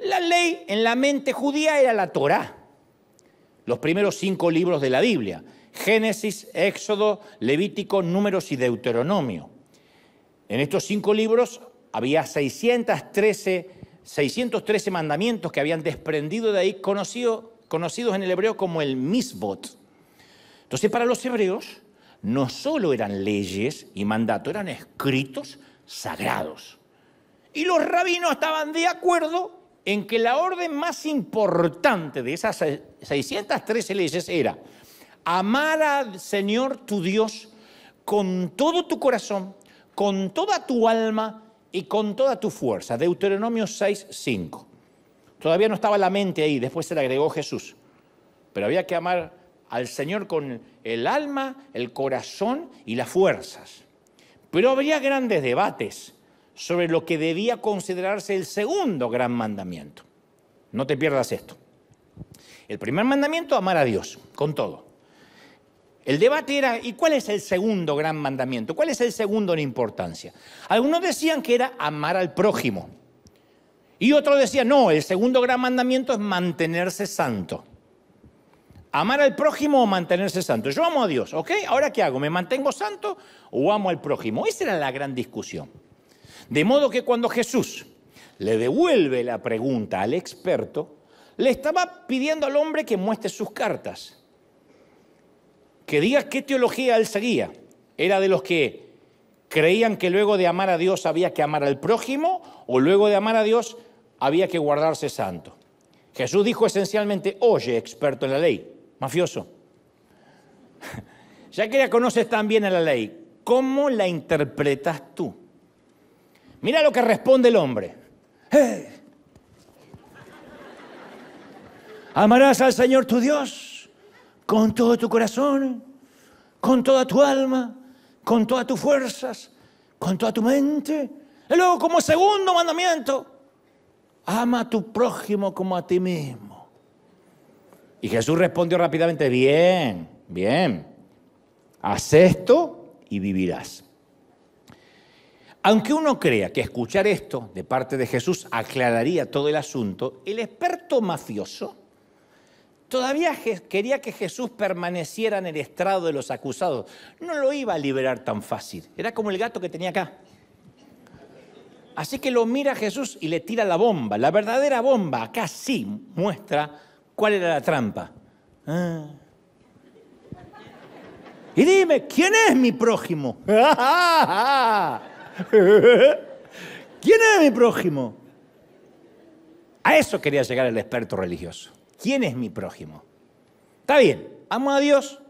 La ley en la mente judía era la Torá, los primeros cinco libros de la Biblia. Génesis, Éxodo, Levítico, Números y Deuteronomio. En estos cinco libros había 613, 613 mandamientos que habían desprendido de ahí, conocidos en el hebreo como el misbot. Entonces, para los hebreos, no solo eran leyes y mandatos, eran escritos sagrados. Y los rabinos estaban de acuerdo en que la orden más importante de esas 613 leyes era Amar al Señor tu Dios con todo tu corazón, con toda tu alma y con toda tu fuerza. Deuteronomio 6, 5. Todavía no estaba la mente ahí, después se le agregó Jesús. Pero había que amar al Señor con el alma, el corazón y las fuerzas. Pero habría grandes debates sobre lo que debía considerarse el segundo gran mandamiento. No te pierdas esto. El primer mandamiento, amar a Dios, con todo. El debate era, ¿y cuál es el segundo gran mandamiento? ¿Cuál es el segundo en importancia? Algunos decían que era amar al prójimo. Y otros decían, no, el segundo gran mandamiento es mantenerse santo. Amar al prójimo o mantenerse santo. Yo amo a Dios, ¿ok? Ahora ¿qué hago? ¿Me mantengo santo o amo al prójimo? Esa era la gran discusión. De modo que cuando Jesús le devuelve la pregunta al experto, le estaba pidiendo al hombre que muestre sus cartas que diga qué teología él seguía. ¿Era de los que creían que luego de amar a Dios había que amar al prójimo o luego de amar a Dios había que guardarse santo? Jesús dijo esencialmente, oye, experto en la ley, mafioso, ya que la conoces tan bien la ley, ¿cómo la interpretas tú? Mira lo que responde el hombre. Amarás al Señor tu Dios con todo tu corazón, con toda tu alma, con todas tus fuerzas, con toda tu mente. Y luego como segundo mandamiento, ama a tu prójimo como a ti mismo. Y Jesús respondió rápidamente, bien, bien, haz esto y vivirás. Aunque uno crea que escuchar esto de parte de Jesús aclararía todo el asunto, el experto mafioso Todavía quería que Jesús permaneciera en el estrado de los acusados. No lo iba a liberar tan fácil. Era como el gato que tenía acá. Así que lo mira Jesús y le tira la bomba, la verdadera bomba. Acá sí muestra cuál era la trampa. Ah. Y dime, ¿quién es mi prójimo? ¿Quién es mi prójimo? A eso quería llegar el experto religioso. ¿Quién es mi prójimo? Está bien, amo a Dios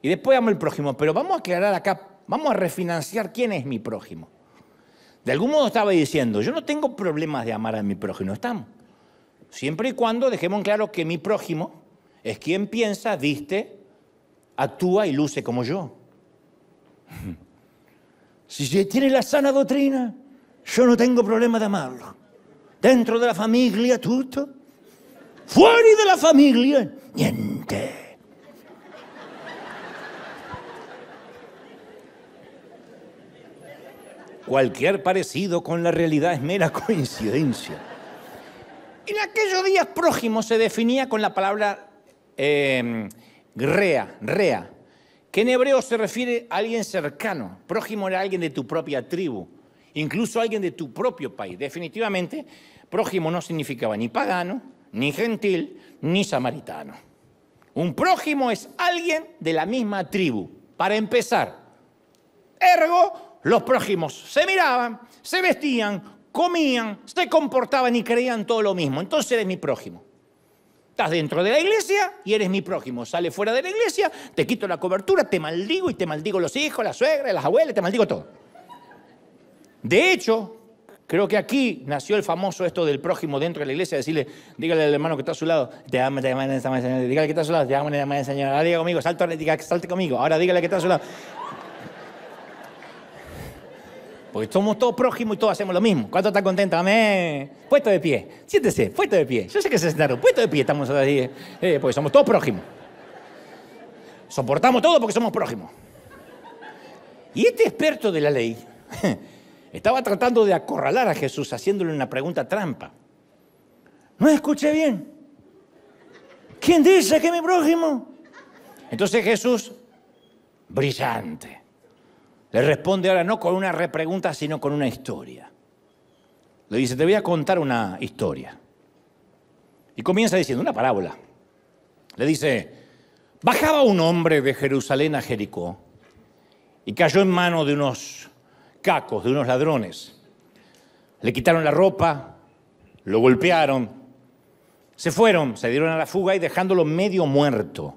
y después amo al prójimo, pero vamos a aclarar acá, vamos a refinanciar quién es mi prójimo. De algún modo estaba diciendo, yo no tengo problemas de amar a mi prójimo, estamos. Siempre y cuando dejemos claro que mi prójimo es quien piensa, viste, actúa y luce como yo. Si tiene la sana doctrina, yo no tengo problema de amarlo. Dentro de la familia, tú, fuera de la familia, niente. Cualquier parecido con la realidad es mera coincidencia. En aquellos días prójimo se definía con la palabra em, rea, rea, que en hebreo se refiere a alguien cercano. Prójimo era alguien de tu propia tribu, incluso alguien de tu propio país. Definitivamente, prójimo no significaba ni pagano, ni gentil, ni samaritano. Un prójimo es alguien de la misma tribu, para empezar. Ergo, los prójimos se miraban, se vestían, comían, se comportaban y creían todo lo mismo. Entonces eres mi prójimo. Estás dentro de la iglesia y eres mi prójimo. Sales fuera de la iglesia, te quito la cobertura, te maldigo y te maldigo los hijos, la suegra, las abuelas, te maldigo todo. De hecho, Creo que aquí nació el famoso esto del prójimo dentro de la iglesia, decirle, dígale al hermano que está a su lado, te amo, te amo, te amo, Señor. Dígale que está a su lado, te amo, te amo, Señor. Ahora diga conmigo, salta, salte conmigo. Ahora dígale que está a su lado. Porque somos todos prójimos y todos hacemos lo mismo. ¿Cuánto están contentos? Amén. Puesto de pie. Siéntese, puesto de pie. Yo sé que se sentaron. Puesto de pie estamos así. Eh, eh porque somos todos prójimos. Soportamos todo porque somos prójimos. Y este experto de la ley Estaba tratando de acorralar a Jesús haciéndole una pregunta trampa. No escuché bien. ¿Quién dice que mi prójimo? Entonces Jesús, brillante, le responde ahora no con una repregunta, sino con una historia. Le dice, te voy a contar una historia. Y comienza diciendo una parábola. Le dice, bajaba un hombre de Jerusalén a Jericó y cayó en manos de unos cacos de unos ladrones. Le quitaron la ropa, lo golpearon, se fueron, se dieron a la fuga y dejándolo medio muerto.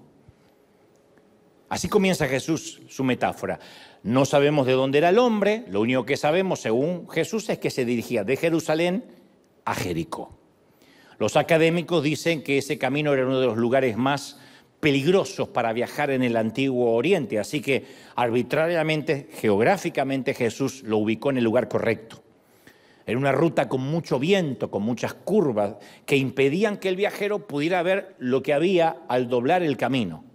Así comienza Jesús su metáfora. No sabemos de dónde era el hombre, lo único que sabemos, según Jesús, es que se dirigía de Jerusalén a Jericó. Los académicos dicen que ese camino era uno de los lugares más peligrosos para viajar en el antiguo Oriente, así que arbitrariamente, geográficamente, Jesús lo ubicó en el lugar correcto. En una ruta con mucho viento, con muchas curvas, que impedían que el viajero pudiera ver lo que había al doblar el camino.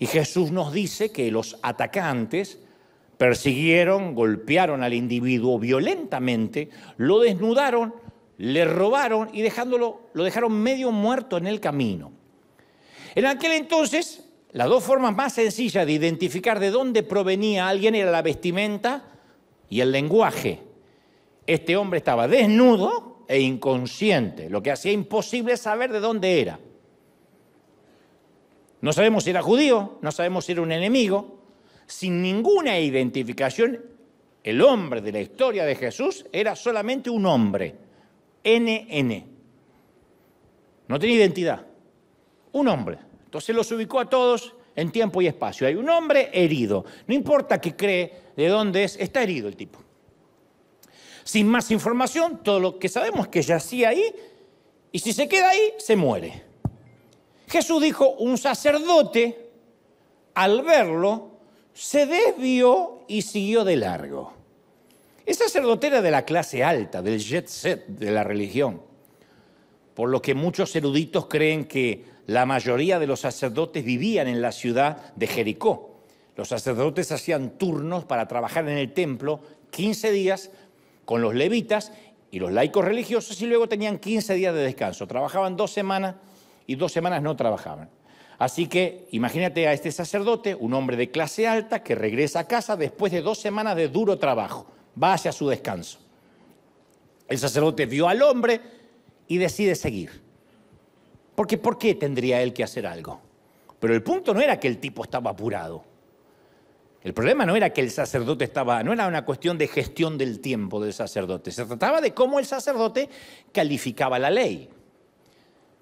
Y Jesús nos dice que los atacantes persiguieron, golpearon al individuo violentamente, lo desnudaron, le robaron y dejándolo, lo dejaron medio muerto en el camino. En aquel entonces, las dos formas más sencillas de identificar de dónde provenía alguien era la vestimenta y el lenguaje. Este hombre estaba desnudo e inconsciente, lo que hacía imposible saber de dónde era. No sabemos si era judío, no sabemos si era un enemigo. Sin ninguna identificación, el hombre de la historia de Jesús era solamente un hombre, NN. No tenía identidad un hombre. Entonces los ubicó a todos en tiempo y espacio. Hay un hombre herido. No importa que cree de dónde es, está herido el tipo. Sin más información, todo lo que sabemos es que yacía ahí y si se queda ahí, se muere. Jesús dijo, un sacerdote, al verlo, se desvió y siguió de largo. Es sacerdotera de la clase alta, del jet set de la religión, por lo que muchos eruditos creen que la mayoría de los sacerdotes vivían en la ciudad de Jericó. Los sacerdotes hacían turnos para trabajar en el templo 15 días con los levitas y los laicos religiosos y luego tenían 15 días de descanso. Trabajaban dos semanas y dos semanas no trabajaban. Así que imagínate a este sacerdote, un hombre de clase alta, que regresa a casa después de dos semanas de duro trabajo. Va hacia su descanso. El sacerdote vio al hombre y decide seguir. Porque ¿por qué tendría él que hacer algo? Pero el punto no era que el tipo estaba apurado. El problema no era que el sacerdote estaba, no era una cuestión de gestión del tiempo del sacerdote, se trataba de cómo el sacerdote calificaba la ley,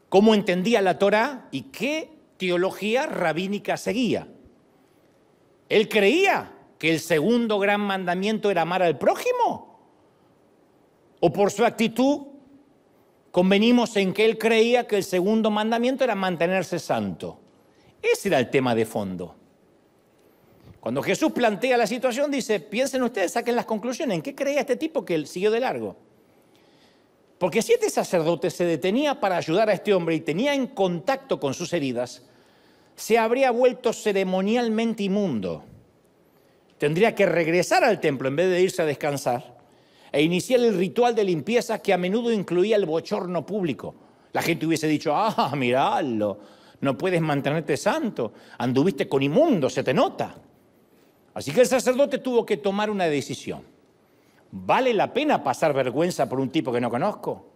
cómo entendía la Torá y qué teología rabínica seguía. Él creía que el segundo gran mandamiento era amar al prójimo. O por su actitud Convenimos en que él creía que el segundo mandamiento era mantenerse santo. Ese era el tema de fondo. Cuando Jesús plantea la situación, dice, piensen ustedes, saquen las conclusiones. ¿En qué creía este tipo que él siguió de largo? Porque si este sacerdote se detenía para ayudar a este hombre y tenía en contacto con sus heridas, se habría vuelto ceremonialmente inmundo. Tendría que regresar al templo en vez de irse a descansar e iniciar el ritual de limpieza que a menudo incluía el bochorno público. La gente hubiese dicho, ah, miralo, no puedes mantenerte santo, anduviste con inmundo, se te nota. Así que el sacerdote tuvo que tomar una decisión. ¿Vale la pena pasar vergüenza por un tipo que no conozco?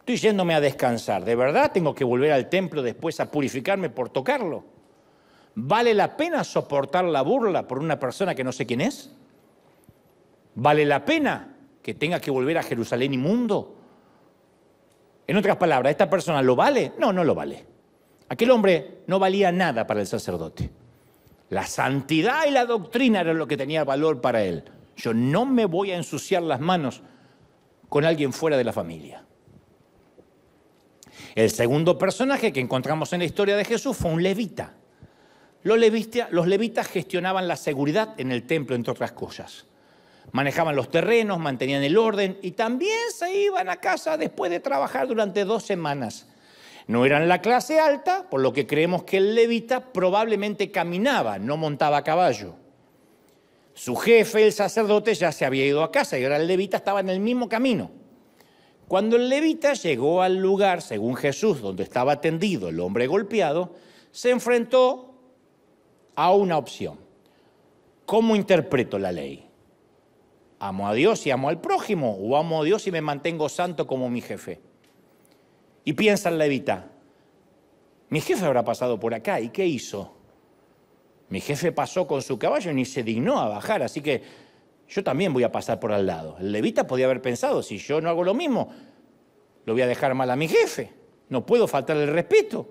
Estoy yéndome a descansar, ¿de verdad tengo que volver al templo después a purificarme por tocarlo? ¿Vale la pena soportar la burla por una persona que no sé quién es? ¿Vale la pena que tenga que volver a Jerusalén inmundo? En otras palabras, ¿esta persona lo vale? No, no lo vale. Aquel hombre no valía nada para el sacerdote. La santidad y la doctrina eran lo que tenía valor para él. Yo no me voy a ensuciar las manos con alguien fuera de la familia. El segundo personaje que encontramos en la historia de Jesús fue un levita. Los, levitas gestionaban la seguridad en el templo, entre otras cosas manejaban los terrenos, mantenían el orden y también se iban a casa después de trabajar durante dos semanas. No eran la clase alta, por lo que creemos que el levita probablemente caminaba, no montaba a caballo. Su jefe, el sacerdote, ya se había ido a casa y ahora el levita estaba en el mismo camino. Cuando el levita llegó al lugar, según Jesús, donde estaba tendido el hombre golpeado, se enfrentó a una opción. ¿Cómo interpreto la ley? ¿Amo a Dios y amo al prójimo? ¿O amo a Dios y me mantengo santo como mi jefe? Y piensa el levita, mi jefe habrá pasado por acá, ¿y qué hizo? Mi jefe pasó con su caballo y ni se dignó a bajar, así que yo también voy a pasar por al lado. El levita podía haber pensado, si yo no hago lo mismo, lo voy a dejar mal a mi jefe, no puedo faltarle el respeto.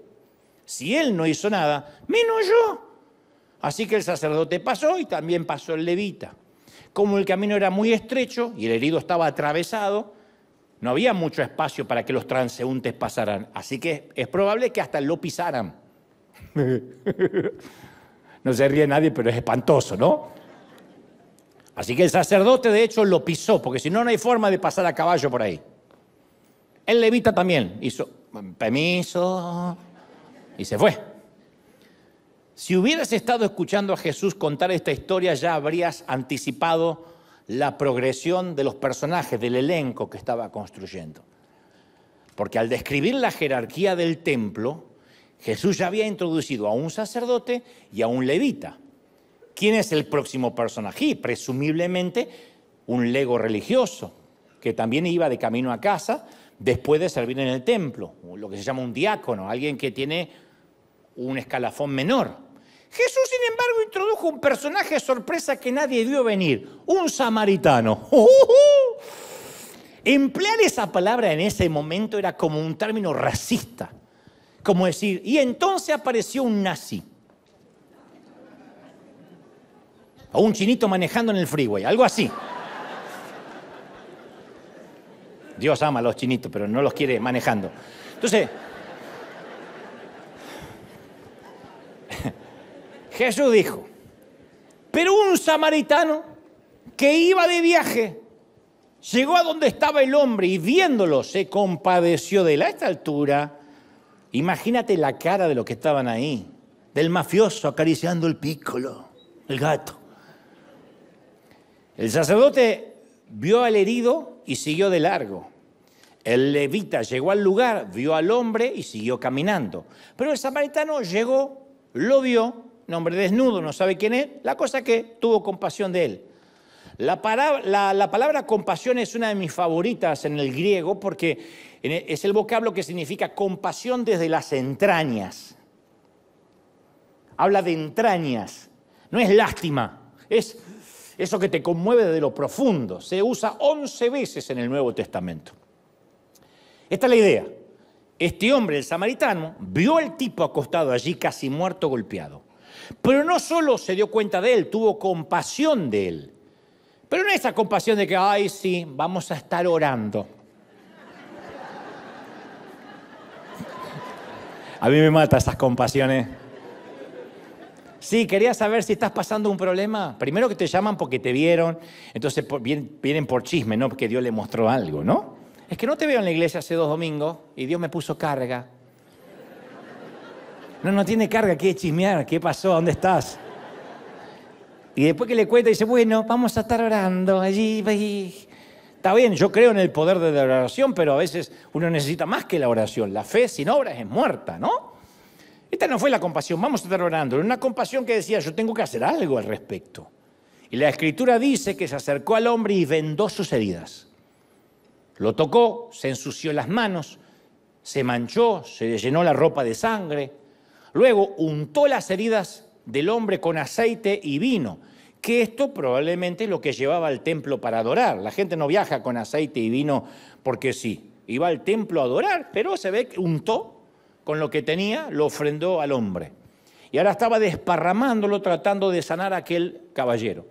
Si él no hizo nada, menos yo. Así que el sacerdote pasó y también pasó el levita como el camino era muy estrecho y el herido estaba atravesado, no había mucho espacio para que los transeúntes pasaran. Así que es probable que hasta lo pisaran. no se ríe nadie, pero es espantoso, ¿no? Así que el sacerdote de hecho lo pisó, porque si no, no hay forma de pasar a caballo por ahí. El levita también hizo permiso y se fue. Si hubieras estado escuchando a Jesús contar esta historia, ya habrías anticipado la progresión de los personajes, del elenco que estaba construyendo. Porque al describir la jerarquía del templo, Jesús ya había introducido a un sacerdote y a un levita. ¿Quién es el próximo personaje? presumiblemente un lego religioso, que también iba de camino a casa después de servir en el templo, lo que se llama un diácono, alguien que tiene un escalafón menor. Jesús, sin embargo, introdujo un personaje sorpresa que nadie vio venir, un samaritano. Emplear esa palabra en ese momento era como un término racista, como decir, y entonces apareció un nazi, o un chinito manejando en el freeway, algo así. Dios ama a los chinitos, pero no los quiere manejando. Entonces, Jesús dijo, pero un samaritano que iba de viaje llegó a donde estaba el hombre y viéndolo se compadeció de él. A esta altura, imagínate la cara de los que estaban ahí, del mafioso acariciando el pícolo, el gato. El sacerdote vio al herido y siguió de largo. El levita llegó al lugar, vio al hombre y siguió caminando. Pero el samaritano llegó, lo vio Nombre desnudo, no sabe quién es, la cosa que tuvo compasión de él. La palabra, la palabra, compasión es una de mis favoritas en el griego porque e, es el vocablo que significa compasión desde las entrañas. Habla de entrañas, no es lástima, es eso que te conmueve desde lo profundo. Se usa 11 veces en el Nuevo Testamento. Esta es la idea. Este hombre, el samaritano, vio al tipo acostado allí casi muerto, golpeado. Pero no solo se dio cuenta de él, tuvo compasión de él. Pero no esa compasión de que, ay, sí, vamos a estar orando. A mí me matan esas compasiones. Sí, quería saber si estás pasando un problema. Primero que te llaman porque te vieron, entonces vienen por chisme, no porque Dios le mostró algo, ¿no? Es que no te veo en la iglesia hace dos domingos y Dios me puso carga. No, no tiene carga, quiere chismear, ¿qué pasó? ¿Dónde estás? Y después que le cuenta, dice, bueno, vamos a estar orando allí. Está bien, yo creo en el poder de la oración, pero a veces uno necesita más que la oración. La fe sin obras es muerta, ¿no? Esta no fue la compasión, vamos a estar orando. Era una compasión que decía, yo tengo que hacer algo al respecto. Y la escritura dice que se acercó al hombre y vendó sus heridas. Lo tocó, se ensució las manos, se manchó, se le llenó la ropa de sangre, Luego untó las heridas del hombre con aceite y vino, que esto probablemente es lo que llevaba al templo para adorar. La gente no viaja con aceite y vino porque sí, iba al templo a adorar, pero se ve que untó con lo que tenía, lo ofrendó al hombre. Y ahora estaba desparramándolo tratando de sanar a aquel caballero.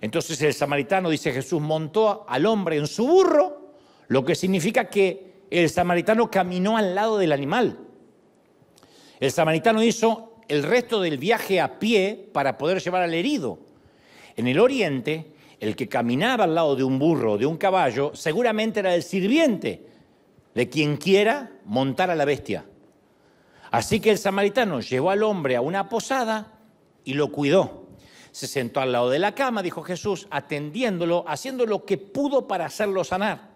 Entonces el samaritano, dice Jesús, montó al hombre en su burro, lo que significa que el samaritano caminó al lado del animal. El samaritano hizo el resto del viaje a pie para poder llevar al herido. En el oriente, el que caminaba al lado de un burro o de un caballo seguramente era el sirviente de quien quiera montar a la bestia. Así que el samaritano llevó al hombre a una posada y lo cuidó. Se sentó al lado de la cama, dijo Jesús, atendiéndolo, haciendo lo que pudo para hacerlo sanar.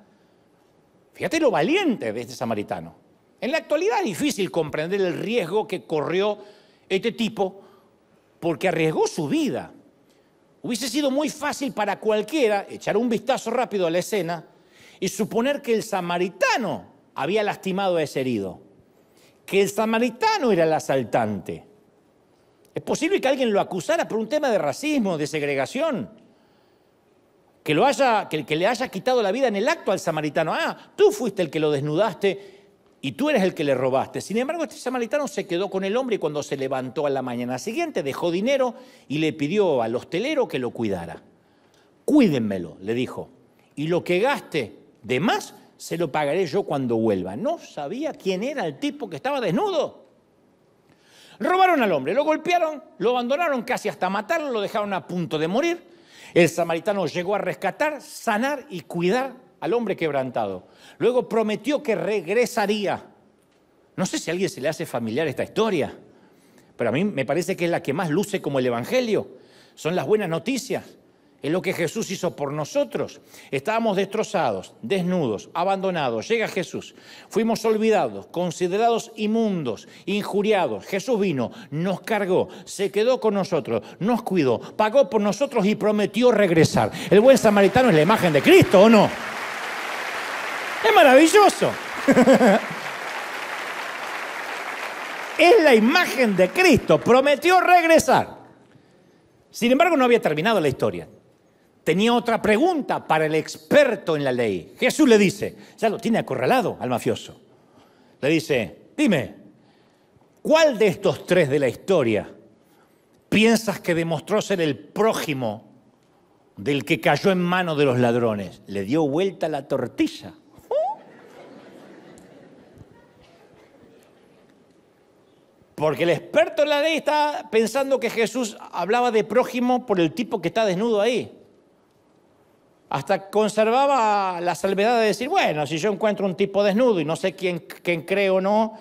Fíjate lo valiente de este samaritano. En la actualidad es difícil comprender el riesgo que corrió este tipo porque arriesgó su vida. Hubiese sido muy fácil para cualquiera echar un vistazo rápido a la escena y suponer que el samaritano había lastimado a ese herido, que el samaritano era el asaltante. Es posible que alguien lo acusara por un tema de racismo, de segregación, que, lo haya, que, que le haya quitado la vida en el acto al samaritano. Ah, tú fuiste el que lo desnudaste y tú eres el que le robaste. Sin embargo, este samaritano se quedó con el hombre y cuando se levantó a la mañana siguiente dejó dinero y le pidió al hostelero que lo cuidara. Cuídenmelo, le dijo, y lo que gaste de más se lo pagaré yo cuando vuelva. No sabía quién era el tipo que estaba desnudo. Robaron al hombre, lo golpearon, lo abandonaron casi hasta matarlo, lo dejaron a punto de morir. El samaritano llegó a rescatar, sanar y cuidar al hombre quebrantado. Luego prometió que regresaría. No sé si a alguien se le hace familiar esta historia, pero a mí me parece que es la que más luce como el Evangelio. Son las buenas noticias. Es lo que Jesús hizo por nosotros. Estábamos destrozados, desnudos, abandonados. Llega Jesús. Fuimos olvidados, considerados inmundos, injuriados. Jesús vino, nos cargó, se quedó con nosotros, nos cuidó, pagó por nosotros y prometió regresar. El buen samaritano es la imagen de Cristo, ¿o no? Es maravilloso. es la imagen de Cristo. Prometió regresar. Sin embargo, no había terminado la historia. Tenía otra pregunta para el experto en la ley. Jesús le dice, ya lo tiene acorralado al mafioso. Le dice, dime, ¿cuál de estos tres de la historia piensas que demostró ser el prójimo del que cayó en manos de los ladrones? Le dio vuelta la tortilla. Porque el experto en la ley está pensando que Jesús hablaba de prójimo por el tipo que está desnudo ahí. Hasta conservaba la salvedad de decir, bueno, si yo encuentro un tipo desnudo y no sé quién, quién cree o no,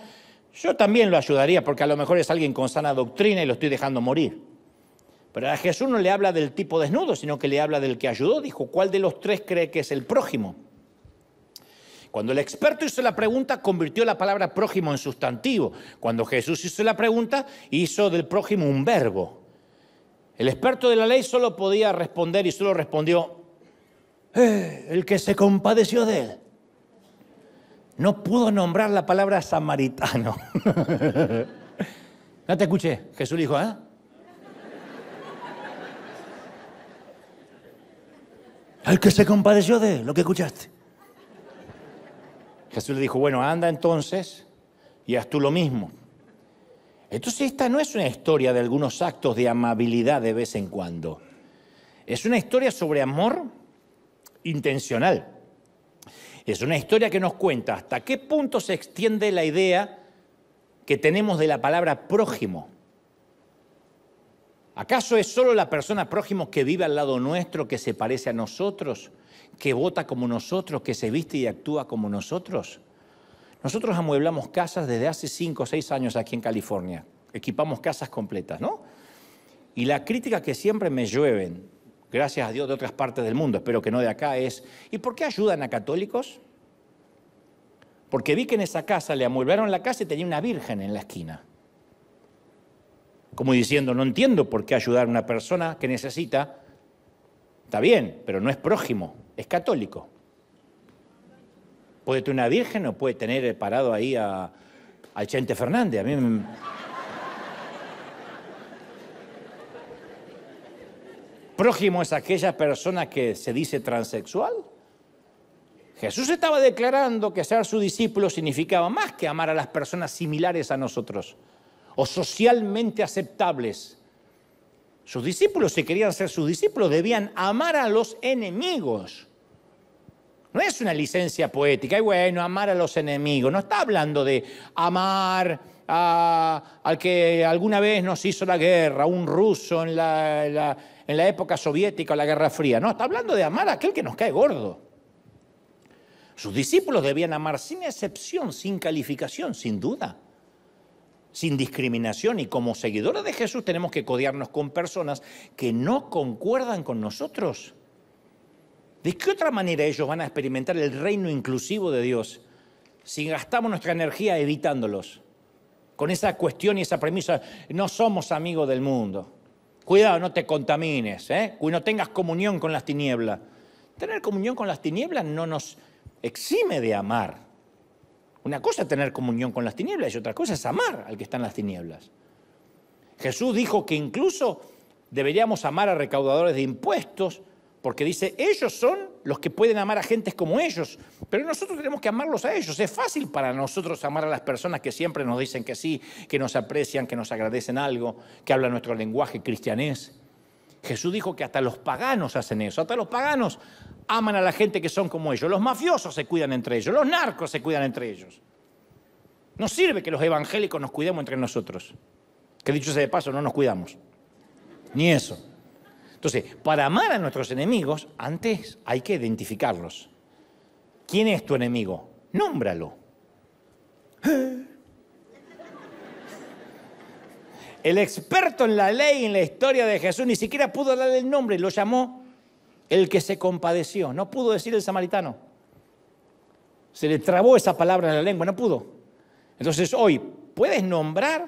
yo también lo ayudaría porque a lo mejor es alguien con sana doctrina y lo estoy dejando morir. Pero a Jesús no le habla del tipo desnudo, sino que le habla del que ayudó. Dijo, ¿cuál de los tres cree que es el prójimo? Cuando el experto hizo la pregunta, convirtió la palabra prójimo en sustantivo. Cuando Jesús hizo la pregunta, hizo del prójimo un verbo. El experto de la ley solo podía responder y solo respondió, eh, el que se compadeció de él. No pudo nombrar la palabra samaritano. no te escuché. Jesús dijo, ¿eh? El que se compadeció de él, lo que escuchaste. Jesús le dijo, bueno, anda entonces y haz tú lo mismo. Entonces esta no es una historia de algunos actos de amabilidad de vez en cuando. Es una historia sobre amor intencional. Es una historia que nos cuenta hasta qué punto se extiende la idea que tenemos de la palabra prójimo. ¿Acaso es solo la persona prójimo que vive al lado nuestro que se parece a nosotros? que vota como nosotros, que se viste y actúa como nosotros. Nosotros amueblamos casas desde hace cinco o seis años aquí en California. Equipamos casas completas, ¿no? Y la crítica que siempre me llueven, gracias a Dios de otras partes del mundo, espero que no de acá, es, ¿y por qué ayudan a católicos? Porque vi que en esa casa le amueblaron la casa y tenía una virgen en la esquina. Como diciendo, no entiendo por qué ayudar a una persona que necesita Está bien, pero no es prójimo, es católico. Puede tener una virgen o puede tener parado ahí a, Chente Fernández. A mí Prójimo es aquella persona que se dice transexual. Jesús estaba declarando que ser su discípulo significaba más que amar a las personas similares a nosotros o socialmente aceptables sus discípulos, si querían ser sus discípulos, debían amar a los enemigos. No es una licencia poética, y bueno, amar a los enemigos. No está hablando de amar al que alguna vez nos hizo la guerra, un ruso en la, en la época soviética o la Guerra Fría. No, está hablando de amar a aquel que nos cae gordo. Sus discípulos debían amar sin excepción, sin calificación, sin duda sin discriminación y como seguidores de Jesús tenemos que codiarnos con personas que no concuerdan con nosotros. ¿De qué otra manera ellos van a experimentar el reino inclusivo de Dios si gastamos nuestra energía evitándolos? Con esa cuestión y esa premisa, no somos amigos del mundo. Cuidado, no te contamines, ¿eh? no tengas comunión con las tinieblas. Tener comunión con las tinieblas no nos exime de amar. Una cosa es tener comunión con las tinieblas y otra cosa es amar al que está en las tinieblas. Jesús dijo que incluso deberíamos amar a recaudadores de impuestos porque dice, ellos son los que pueden amar a gentes como ellos, pero nosotros tenemos que amarlos a ellos. Es fácil para nosotros amar a las personas que siempre nos dicen que sí, que nos aprecian, que nos agradecen algo, que hablan nuestro lenguaje cristianés. Jesús dijo que hasta los paganos hacen eso, hasta los paganos aman a la gente que son como ellos, los mafiosos se cuidan entre ellos, los narcos se cuidan entre ellos. No sirve que los evangélicos nos cuidemos entre nosotros, que dicho sea de paso, no nos cuidamos, ni eso. Entonces, para amar a nuestros enemigos, antes hay que identificarlos. ¿Quién es tu enemigo? Nómbralo. El experto en la ley, y en la historia de Jesús, ni siquiera pudo darle el nombre, lo llamó el que se compadeció. No pudo decir el samaritano. Se le trabó esa palabra en la lengua, no pudo. Entonces hoy, ¿puedes nombrar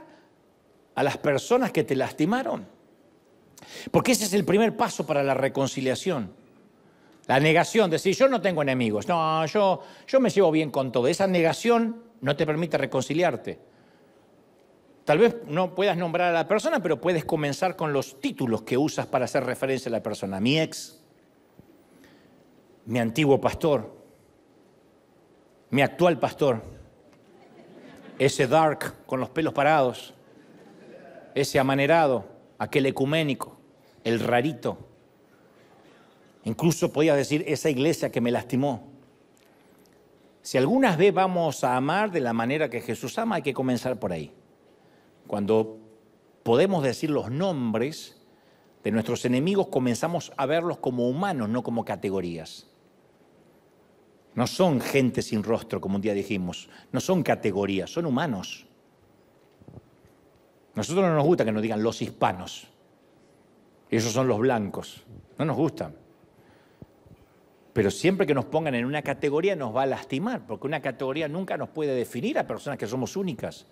a las personas que te lastimaron? Porque ese es el primer paso para la reconciliación. La negación, decir yo no tengo enemigos, no, yo, yo me llevo bien con todo. Esa negación no te permite reconciliarte. Tal vez no puedas nombrar a la persona, pero puedes comenzar con los títulos que usas para hacer referencia a la persona. Mi ex, mi antiguo pastor, mi actual pastor, ese dark con los pelos parados, ese amanerado, aquel ecuménico, el rarito. Incluso podías decir esa iglesia que me lastimó. Si algunas veces vamos a amar de la manera que Jesús ama, hay que comenzar por ahí. Cuando podemos decir los nombres de nuestros enemigos, comenzamos a verlos como humanos, no como categorías. No son gente sin rostro, como un día dijimos, no son categorías, son humanos. Nosotros no nos gusta que nos digan los hispanos, esos son los blancos, no nos gustan. Pero siempre que nos pongan en una categoría nos va a lastimar, porque una categoría nunca nos puede definir a personas que somos únicas.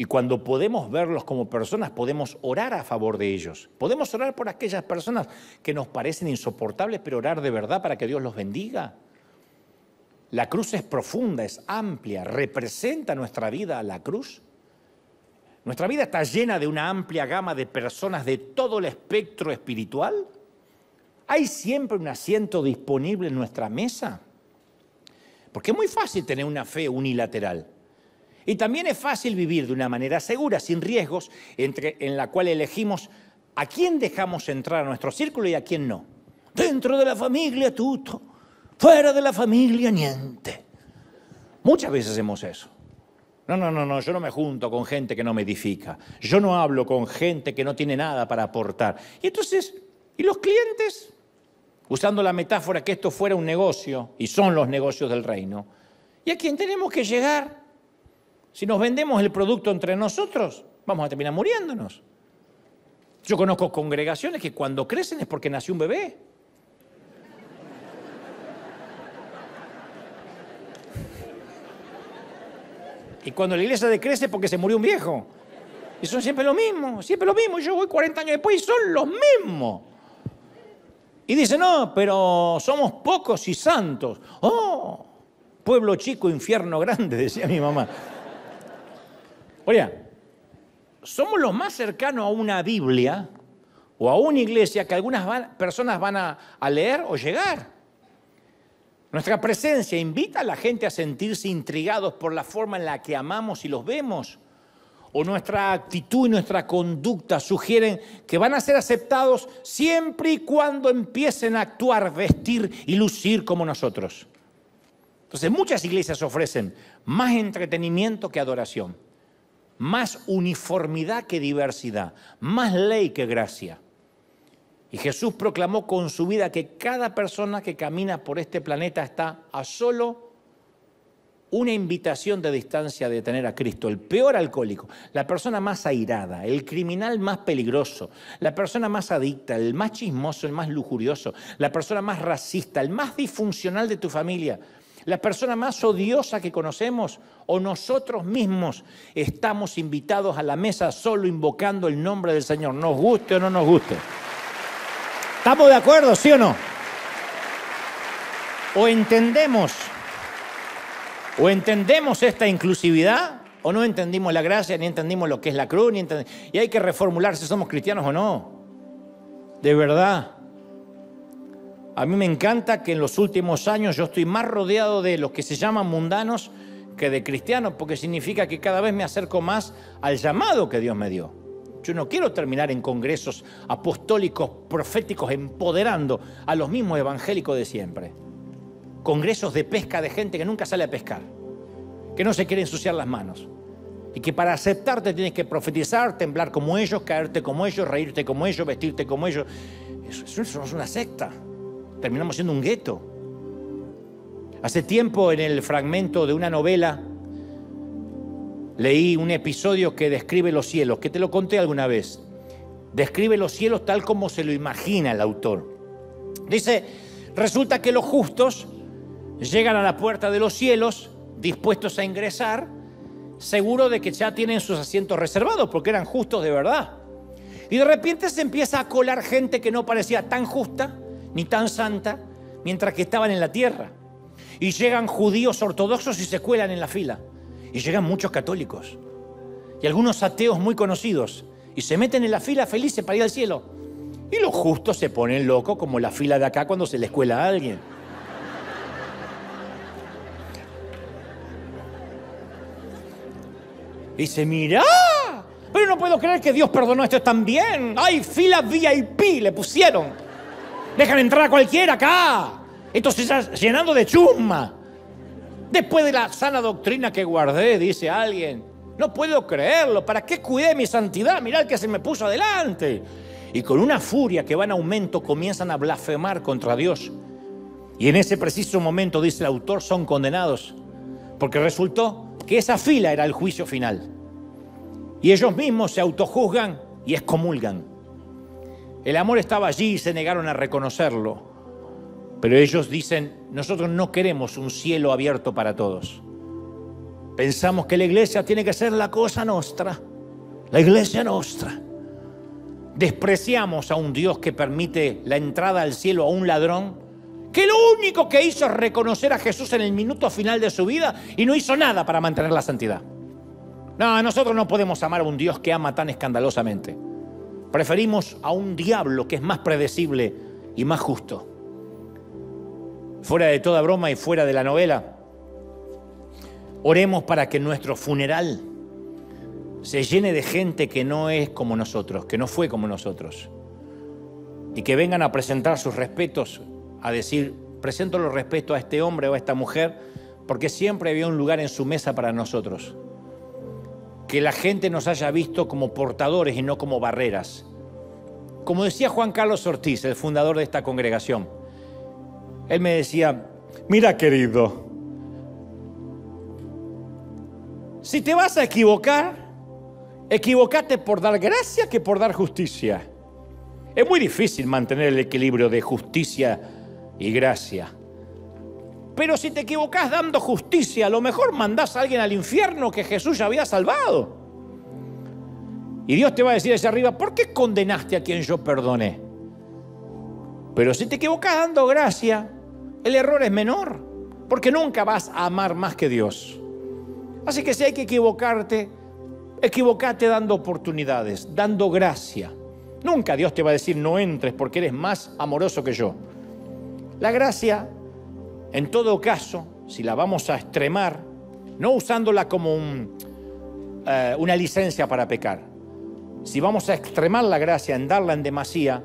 Y cuando podemos verlos como personas, podemos orar a favor de ellos. Podemos orar por aquellas personas que nos parecen insoportables, pero orar de verdad para que Dios los bendiga. La cruz es profunda, es amplia, representa nuestra vida la cruz. Nuestra vida está llena de una amplia gama de personas de todo el espectro espiritual. Hay siempre un asiento disponible en nuestra mesa. Porque es muy fácil tener una fe unilateral. Y también es fácil vivir de una manera segura, sin riesgos, entre, en la cual elegimos a quién dejamos entrar a nuestro círculo y a quién no. Dentro de la familia todo, fuera de la familia niente. Muchas veces hacemos eso. No, no, no, no, yo no me junto con gente que no me edifica. Yo no hablo con gente que no tiene nada para aportar. Y entonces, ¿y los clientes? Usando la metáfora que esto fuera un negocio, y son los negocios del reino, ¿y a quién tenemos que llegar? Si nos vendemos el producto entre nosotros, vamos a terminar muriéndonos. Yo conozco congregaciones que cuando crecen es porque nació un bebé. Y cuando la iglesia decrece es porque se murió un viejo. Y son siempre lo mismo, siempre lo mismo. Yo voy 40 años después y son los mismos. Y dice, no, pero somos pocos y santos. Oh, pueblo chico, infierno grande, decía mi mamá. Oigan, somos los más cercanos a una Biblia o a una iglesia que algunas personas van a leer o llegar. Nuestra presencia invita a la gente a sentirse intrigados por la forma en la que amamos y los vemos. O nuestra actitud y nuestra conducta sugieren que van a ser aceptados siempre y cuando empiecen a actuar, vestir y lucir como nosotros. Entonces muchas iglesias ofrecen más entretenimiento que adoración más uniformidad que diversidad, más ley que gracia. Y Jesús proclamó con su vida que cada persona que camina por este planeta está a solo una invitación de distancia de tener a Cristo, el peor alcohólico, la persona más airada, el criminal más peligroso, la persona más adicta, el más chismoso, el más lujurioso, la persona más racista, el más disfuncional de tu familia, la persona más odiosa que conocemos o nosotros mismos estamos invitados a la mesa solo invocando el nombre del Señor, nos guste o no nos guste. ¿Estamos de acuerdo, sí o no? ¿O entendemos? ¿O entendemos esta inclusividad? ¿O no entendimos la gracia, ni entendimos lo que es la cruz? Ni Y hay que reformular si somos cristianos o no. De verdad. A mí me encanta que en los últimos años yo estoy más rodeado de los que se llaman mundanos que de cristianos, porque significa que cada vez me acerco más al llamado que Dios me dio. Yo no quiero terminar en congresos apostólicos, proféticos, empoderando a los mismos evangélicos de siempre. Congresos de pesca de gente que nunca sale a pescar, que no se quiere ensuciar las manos. Y que para aceptarte tienes que profetizar, temblar como ellos, caerte como ellos, reírte como ellos, vestirte como ellos. Eso, eso es una secta terminamos siendo un gueto. Hace tiempo en el fragmento de una novela leí un episodio que describe los cielos, que te lo conté alguna vez. Describe los cielos tal como se lo imagina el autor. Dice, resulta que los justos llegan a la puerta de los cielos dispuestos a ingresar, seguro de que ya tienen sus asientos reservados, porque eran justos de verdad. Y de repente se empieza a colar gente que no parecía tan justa, ni tan santa mientras que estaban en la tierra. Y llegan judíos ortodoxos y se cuelan en la fila. Y llegan muchos católicos y algunos ateos muy conocidos y se meten en la fila felices para ir al cielo. Y los justos se ponen locos como la fila de acá cuando se les cuela a alguien. Y dice, mira, pero no puedo creer que Dios perdonó esto también. ¡Ay, fila VIP le pusieron! Dejan entrar a cualquiera acá. Esto se está llenando de chumba. Después de la sana doctrina que guardé, dice alguien, no puedo creerlo. ¿Para qué cuidé mi santidad? Mirad que se me puso adelante. Y con una furia que va en aumento comienzan a blasfemar contra Dios. Y en ese preciso momento, dice el autor, son condenados. Porque resultó que esa fila era el juicio final. Y ellos mismos se autojuzgan y excomulgan. El amor estaba allí y se negaron a reconocerlo. Pero ellos dicen, nosotros no queremos un cielo abierto para todos. Pensamos que la iglesia tiene que ser la cosa nuestra, la iglesia nuestra. Despreciamos a un Dios que permite la entrada al cielo a un ladrón, que lo único que hizo es reconocer a Jesús en el minuto final de su vida y no hizo nada para mantener la santidad. No, nosotros no podemos amar a un Dios que ama tan escandalosamente. Preferimos a un diablo que es más predecible y más justo. Fuera de toda broma y fuera de la novela, oremos para que nuestro funeral se llene de gente que no es como nosotros, que no fue como nosotros, y que vengan a presentar sus respetos, a decir, presento los respetos a este hombre o a esta mujer, porque siempre había un lugar en su mesa para nosotros que la gente nos haya visto como portadores y no como barreras. Como decía Juan Carlos Ortiz, el fundador de esta congregación, él me decía, mira querido, si te vas a equivocar, equivocate por dar gracia que por dar justicia. Es muy difícil mantener el equilibrio de justicia y gracia. Pero si te equivocás dando justicia, a lo mejor mandás a alguien al infierno que Jesús ya había salvado. Y Dios te va a decir desde arriba, ¿por qué condenaste a quien yo perdoné? Pero si te equivocas dando gracia, el error es menor, porque nunca vas a amar más que Dios. Así que si hay que equivocarte, equivocate dando oportunidades, dando gracia. Nunca Dios te va a decir no entres porque eres más amoroso que yo. La gracia en todo caso, si la vamos a extremar, no usándola como eh, una licencia para pecar, si vamos a extremar la gracia en darla en demasía,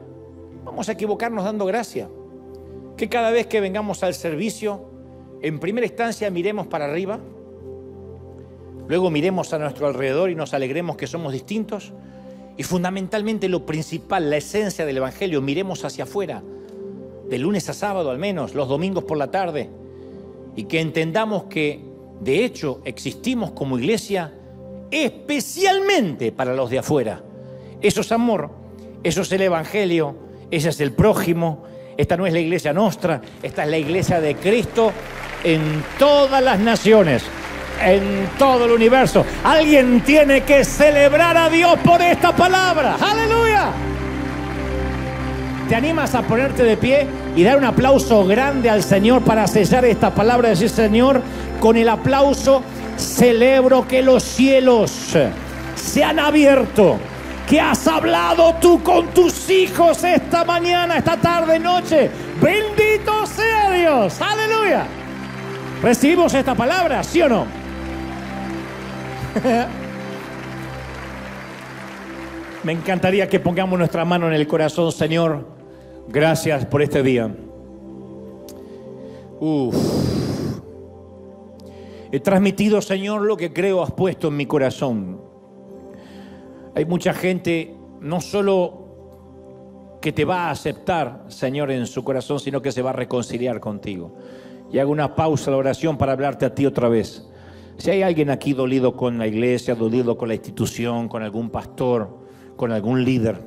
vamos a equivocarnos dando gracia. Que cada vez que vengamos al servicio, en primera instancia miremos para arriba, luego miremos a nuestro alrededor y nos alegremos que somos distintos, y fundamentalmente lo principal, la esencia del Evangelio, miremos hacia afuera de lunes a sábado al menos, los domingos por la tarde, y que entendamos que de hecho existimos como iglesia especialmente para los de afuera. Eso es amor, eso es el Evangelio, ese es el prójimo, esta no es la iglesia nuestra, esta es la iglesia de Cristo en todas las naciones, en todo el universo. Alguien tiene que celebrar a Dios por esta palabra. Aleluya. ¿Te animas a ponerte de pie y dar un aplauso grande al Señor para sellar esta palabra? Decir, Señor, con el aplauso celebro que los cielos se han abierto, que has hablado tú con tus hijos esta mañana, esta tarde, noche. Bendito sea Dios. Aleluya. Recibimos esta palabra, ¿sí o no? Me encantaría que pongamos nuestra mano en el corazón, Señor. Gracias por este día. He transmitido, Señor, lo que creo has puesto en mi corazón. Hay mucha gente, no solo que te va a aceptar, Señor, en su corazón, sino que se va a reconciliar contigo. Y hago una pausa la oración para hablarte a ti otra vez. Si hay alguien aquí dolido con la iglesia, dolido con la institución, con algún pastor, con algún líder,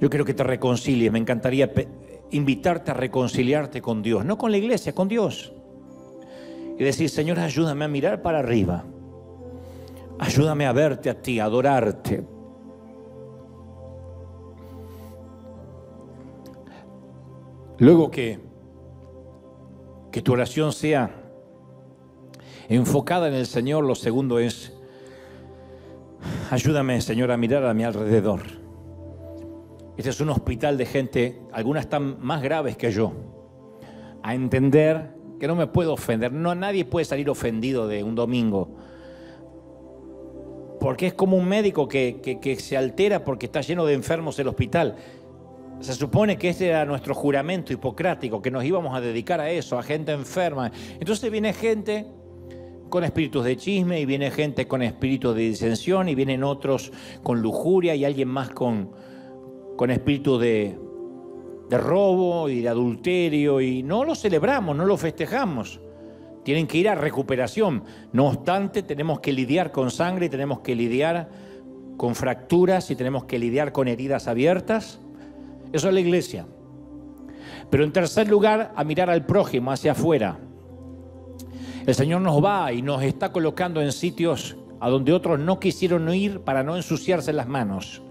yo quiero que te reconcilies. Me encantaría invitarte a reconciliarte con Dios, no con la iglesia, con Dios. Y decir, Señor, ayúdame a mirar para arriba. Ayúdame a verte a ti, a adorarte. Luego que, que tu oración sea enfocada en el Señor, lo segundo es, ayúdame, Señor, a mirar a mi alrededor este es un hospital de gente, algunas están más graves que yo, a entender que no me puedo ofender. No, nadie puede salir ofendido de un domingo. Porque es como un médico que, se altera porque está lleno de enfermos el hospital. Se supone que este era nuestro juramento hipocrático, que nos íbamos a dedicar a eso, a gente enferma. Entonces viene gente con espíritus de chisme y viene gente con espíritus de disensión y vienen otros con lujuria y alguien más con, con espíritu de, robo y de adulterio y no lo celebramos, no lo festejamos. Tienen que ir a recuperación. No obstante, tenemos que lidiar con sangre, y tenemos que lidiar con fracturas y tenemos que lidiar con heridas abiertas. Eso es la iglesia. Pero en tercer lugar, a mirar al prójimo hacia afuera. El Señor nos va y nos está colocando en sitios a donde otros no quisieron ir para no ensuciarse las manos.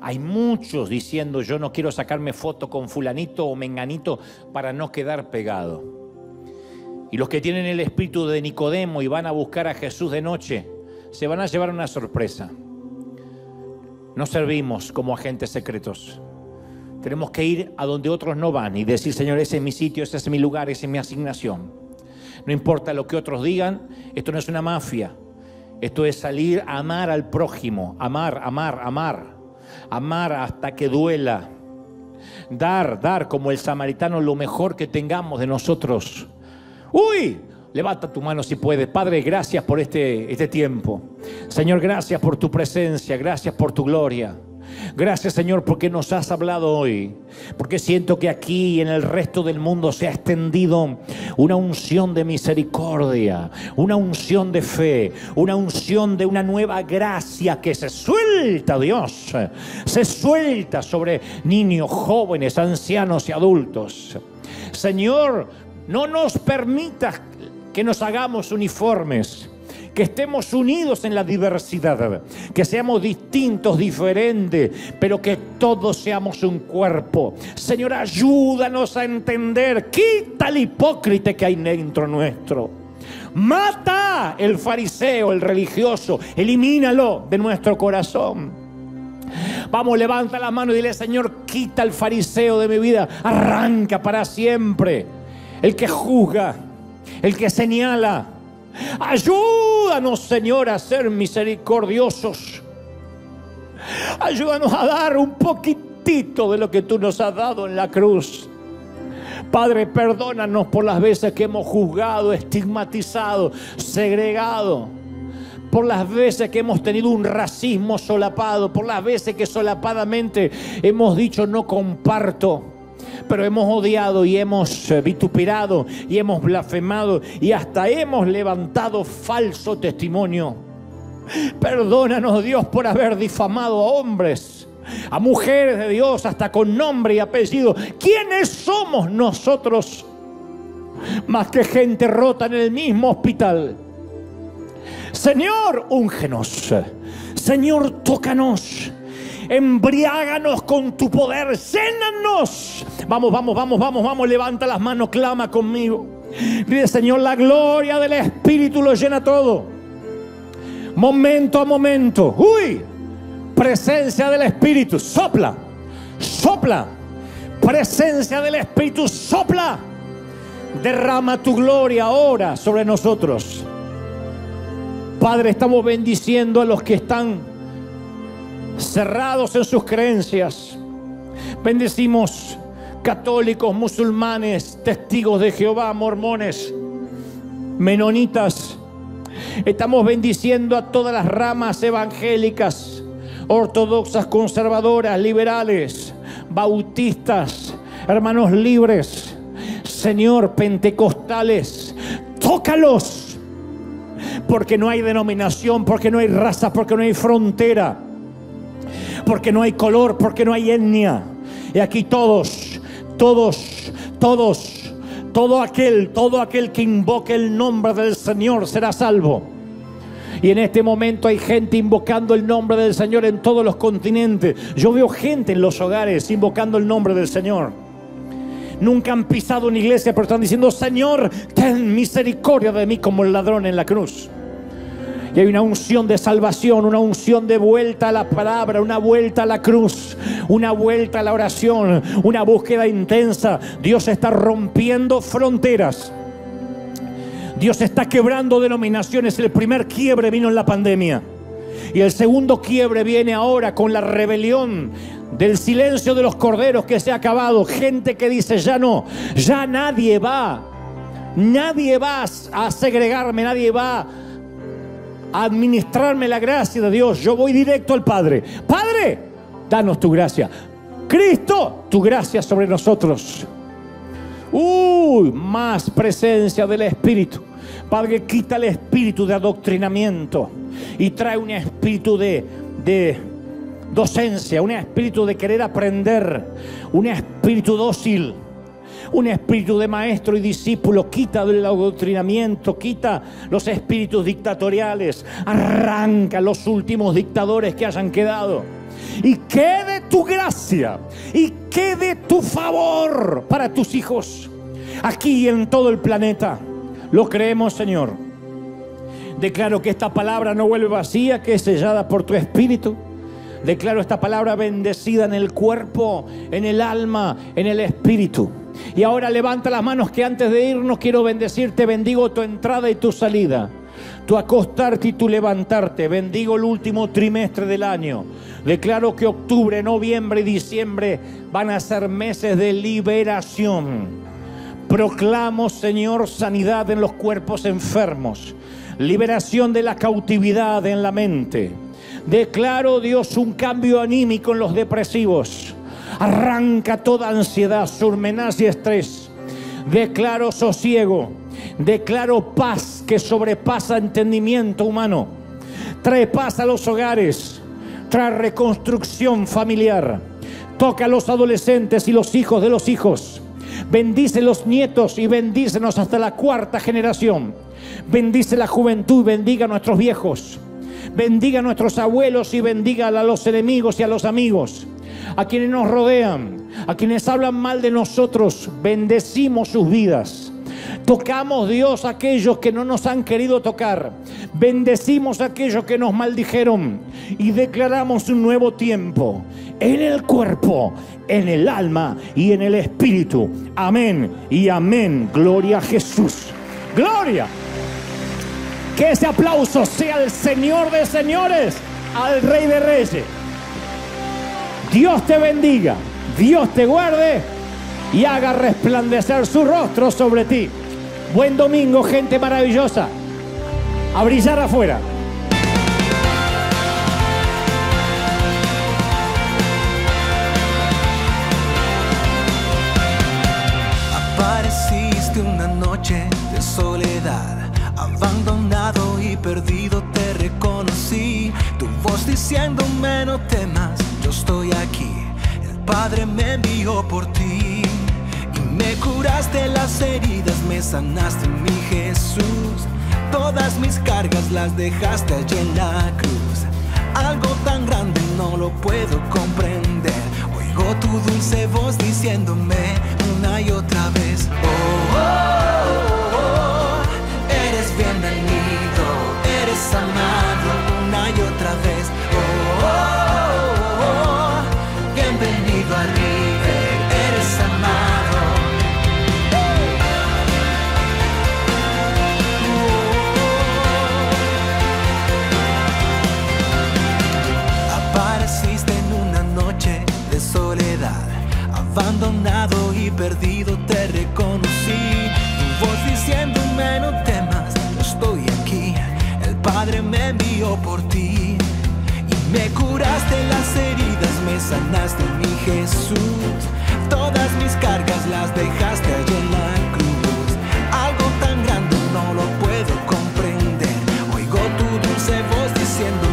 Hay muchos diciendo yo no quiero sacarme foto con fulanito o menganito para no quedar pegado. Y los que tienen el espíritu de Nicodemo y van a buscar a Jesús de noche, se van a llevar una sorpresa. No servimos como agentes secretos. Tenemos que ir a donde otros no van y decir, Señor, ese es mi sitio, ese es mi lugar, esa es mi asignación. No importa lo que otros digan, esto no es una mafia. Esto es salir a amar al prójimo, amar, amar, amar amar hasta que duela, dar, dar como el samaritano lo mejor que tengamos de nosotros. ¡Uy! Levanta tu mano si puedes. Padre, gracias por este, este tiempo. Señor, gracias por tu presencia, gracias por tu gloria. Gracias Señor porque nos has hablado hoy, porque siento que aquí y en el resto del mundo se ha extendido una unción de misericordia, una unción de fe, una unción de una nueva gracia que se suelta Dios, se suelta sobre niños, jóvenes, ancianos y adultos. Señor, no nos permitas que nos hagamos uniformes que estemos unidos en la diversidad, que seamos distintos, diferentes, pero que todos seamos un cuerpo. Señor, ayúdanos a entender, quita el hipócrita que hay dentro nuestro. Mata el fariseo, el religioso. Elimínalo de nuestro corazón. Vamos, levanta la mano y dile, Señor, quita el fariseo de mi vida. Arranca para siempre. El que juzga, el que señala, Ayúdanos, Señor, a ser misericordiosos. Ayúdanos a dar un poquitito de lo que tú nos has dado en la cruz. Padre, perdónanos por las veces que hemos juzgado, estigmatizado, segregado por las veces que hemos tenido un racismo solapado, por las veces que solapadamente hemos dicho no comparto pero hemos odiado y hemos vituperado y hemos blasfemado y hasta hemos levantado falso testimonio. Perdónanos Dios por haber difamado a hombres a mujeres de Dios, hasta con nombre y apellido. ¿Quiénes somos nosotros? Más que gente rota en el mismo hospital. Señor, úngenos. Señor, tócanos embriáganos con tu poder, cénanos. Vamos, vamos, vamos, vamos, vamos, levanta las manos, clama conmigo. Dile, Señor, la gloria del Espíritu lo llena todo. Momento a momento. Uy, presencia del Espíritu, sopla, sopla. Presencia del Espíritu, sopla. Derrama tu gloria ahora sobre nosotros. Padre, estamos bendiciendo a los que están cerrados en sus creencias. Bendecimos católicos, musulmanes, testigos de Jehová, mormones, menonitas. Estamos bendiciendo a todas las ramas evangélicas, ortodoxas, conservadoras, liberales, bautistas, hermanos libres, Señor, pentecostales. Tócalos, porque no hay denominación, porque no hay raza, porque no hay frontera porque no hay color, porque no hay etnia. Y aquí todos, todos, todos, todo aquel, todo aquel que invoque el nombre del Señor será salvo. Y en este momento hay gente invocando el nombre del Señor en todos los continentes. Yo veo gente en los hogares invocando el nombre del Señor. Nunca han pisado una iglesia, pero están diciendo, Señor, ten misericordia de mí como el ladrón en la cruz. Y hay una unción de salvación, una unción de vuelta a la palabra, una vuelta a la cruz, una vuelta a la oración, una búsqueda intensa. Dios está rompiendo fronteras. Dios está quebrando denominaciones. El primer quiebre vino en la pandemia. Y el segundo quiebre viene ahora con la rebelión del silencio de los corderos que se ha acabado. Gente que dice, ya no, ya nadie va. Nadie va a segregarme, nadie va administrarme la gracia de Dios. Yo voy directo al Padre. Padre, danos tu gracia. Cristo, tu gracia sobre nosotros. Uy, más presencia del Espíritu. Padre, quita el espíritu de adoctrinamiento y trae un espíritu de, de docencia, un espíritu de querer aprender, un espíritu dócil un espíritu de maestro y discípulo, quita del adoctrinamiento, quita los espíritus dictatoriales, arranca los últimos dictadores que hayan quedado. Y quede tu gracia y quede tu favor para tus hijos, aquí y en todo el planeta. Lo creemos, Señor. Declaro que esta palabra no vuelve vacía, que es sellada por tu espíritu Declaro esta palabra bendecida en el cuerpo, en el alma, en el espíritu. Y ahora levanta las manos que antes de irnos quiero bendecirte. Bendigo tu entrada y tu salida. Tu acostarte y tu levantarte. Bendigo el último trimestre del año. Declaro que octubre, noviembre y diciembre van a ser meses de liberación. Proclamo, Señor, sanidad en los cuerpos enfermos. Liberación de la cautividad en la mente Declaro, Dios, un cambio anímico en los depresivos. Arranca toda ansiedad, surmenaz y estrés. Declaro sosiego. Declaro paz que sobrepasa entendimiento humano. Trae paz a los hogares. Trae reconstrucción familiar. Toca a los adolescentes y los hijos de los hijos. Bendice los nietos y bendícenos hasta la cuarta generación. Bendice la juventud, bendiga a nuestros viejos. Bendiga a nuestros abuelos y bendiga a los enemigos y a los amigos, a quienes nos rodean, a quienes hablan mal de nosotros. Bendecimos sus vidas. Tocamos Dios a aquellos que no nos han querido tocar. Bendecimos a aquellos que nos maldijeron y declaramos un nuevo tiempo en el cuerpo, en el alma y en el espíritu. Amén y amén. Gloria a Jesús. Gloria. Que ese aplauso sea al Señor de señores, al Rey de Reyes. Dios te bendiga, Dios te guarde y haga resplandecer su rostro sobre ti. Buen domingo, gente maravillosa. A brillar afuera. Apareciste una noche de soledad, abandonada y perdido te reconocí. Tu voz diciéndome no temas, yo estoy aquí. El Padre me envió por ti. Y me curaste las heridas, me sanaste mi Jesús. Todas mis cargas las dejaste allí en la cruz. Algo tan grande no lo puedo comprender. Oigo tu dulce voz diciéndome una y otra vez. oh, oh. amado una y otra vez. Oh, oh, oh, oh, bienvenido a River, eres amado. Apareciste en una noche de soledad, abandonado y perdido te reconocí, tu voz diciéndome no te Padre me envió por ti. Y me curaste las heridas, me sanaste, mi Jesús. Todas mis cargas las dejaste allí en la cruz. Algo tan grande no lo puedo comprender. Oigo tu dulce voz diciendo.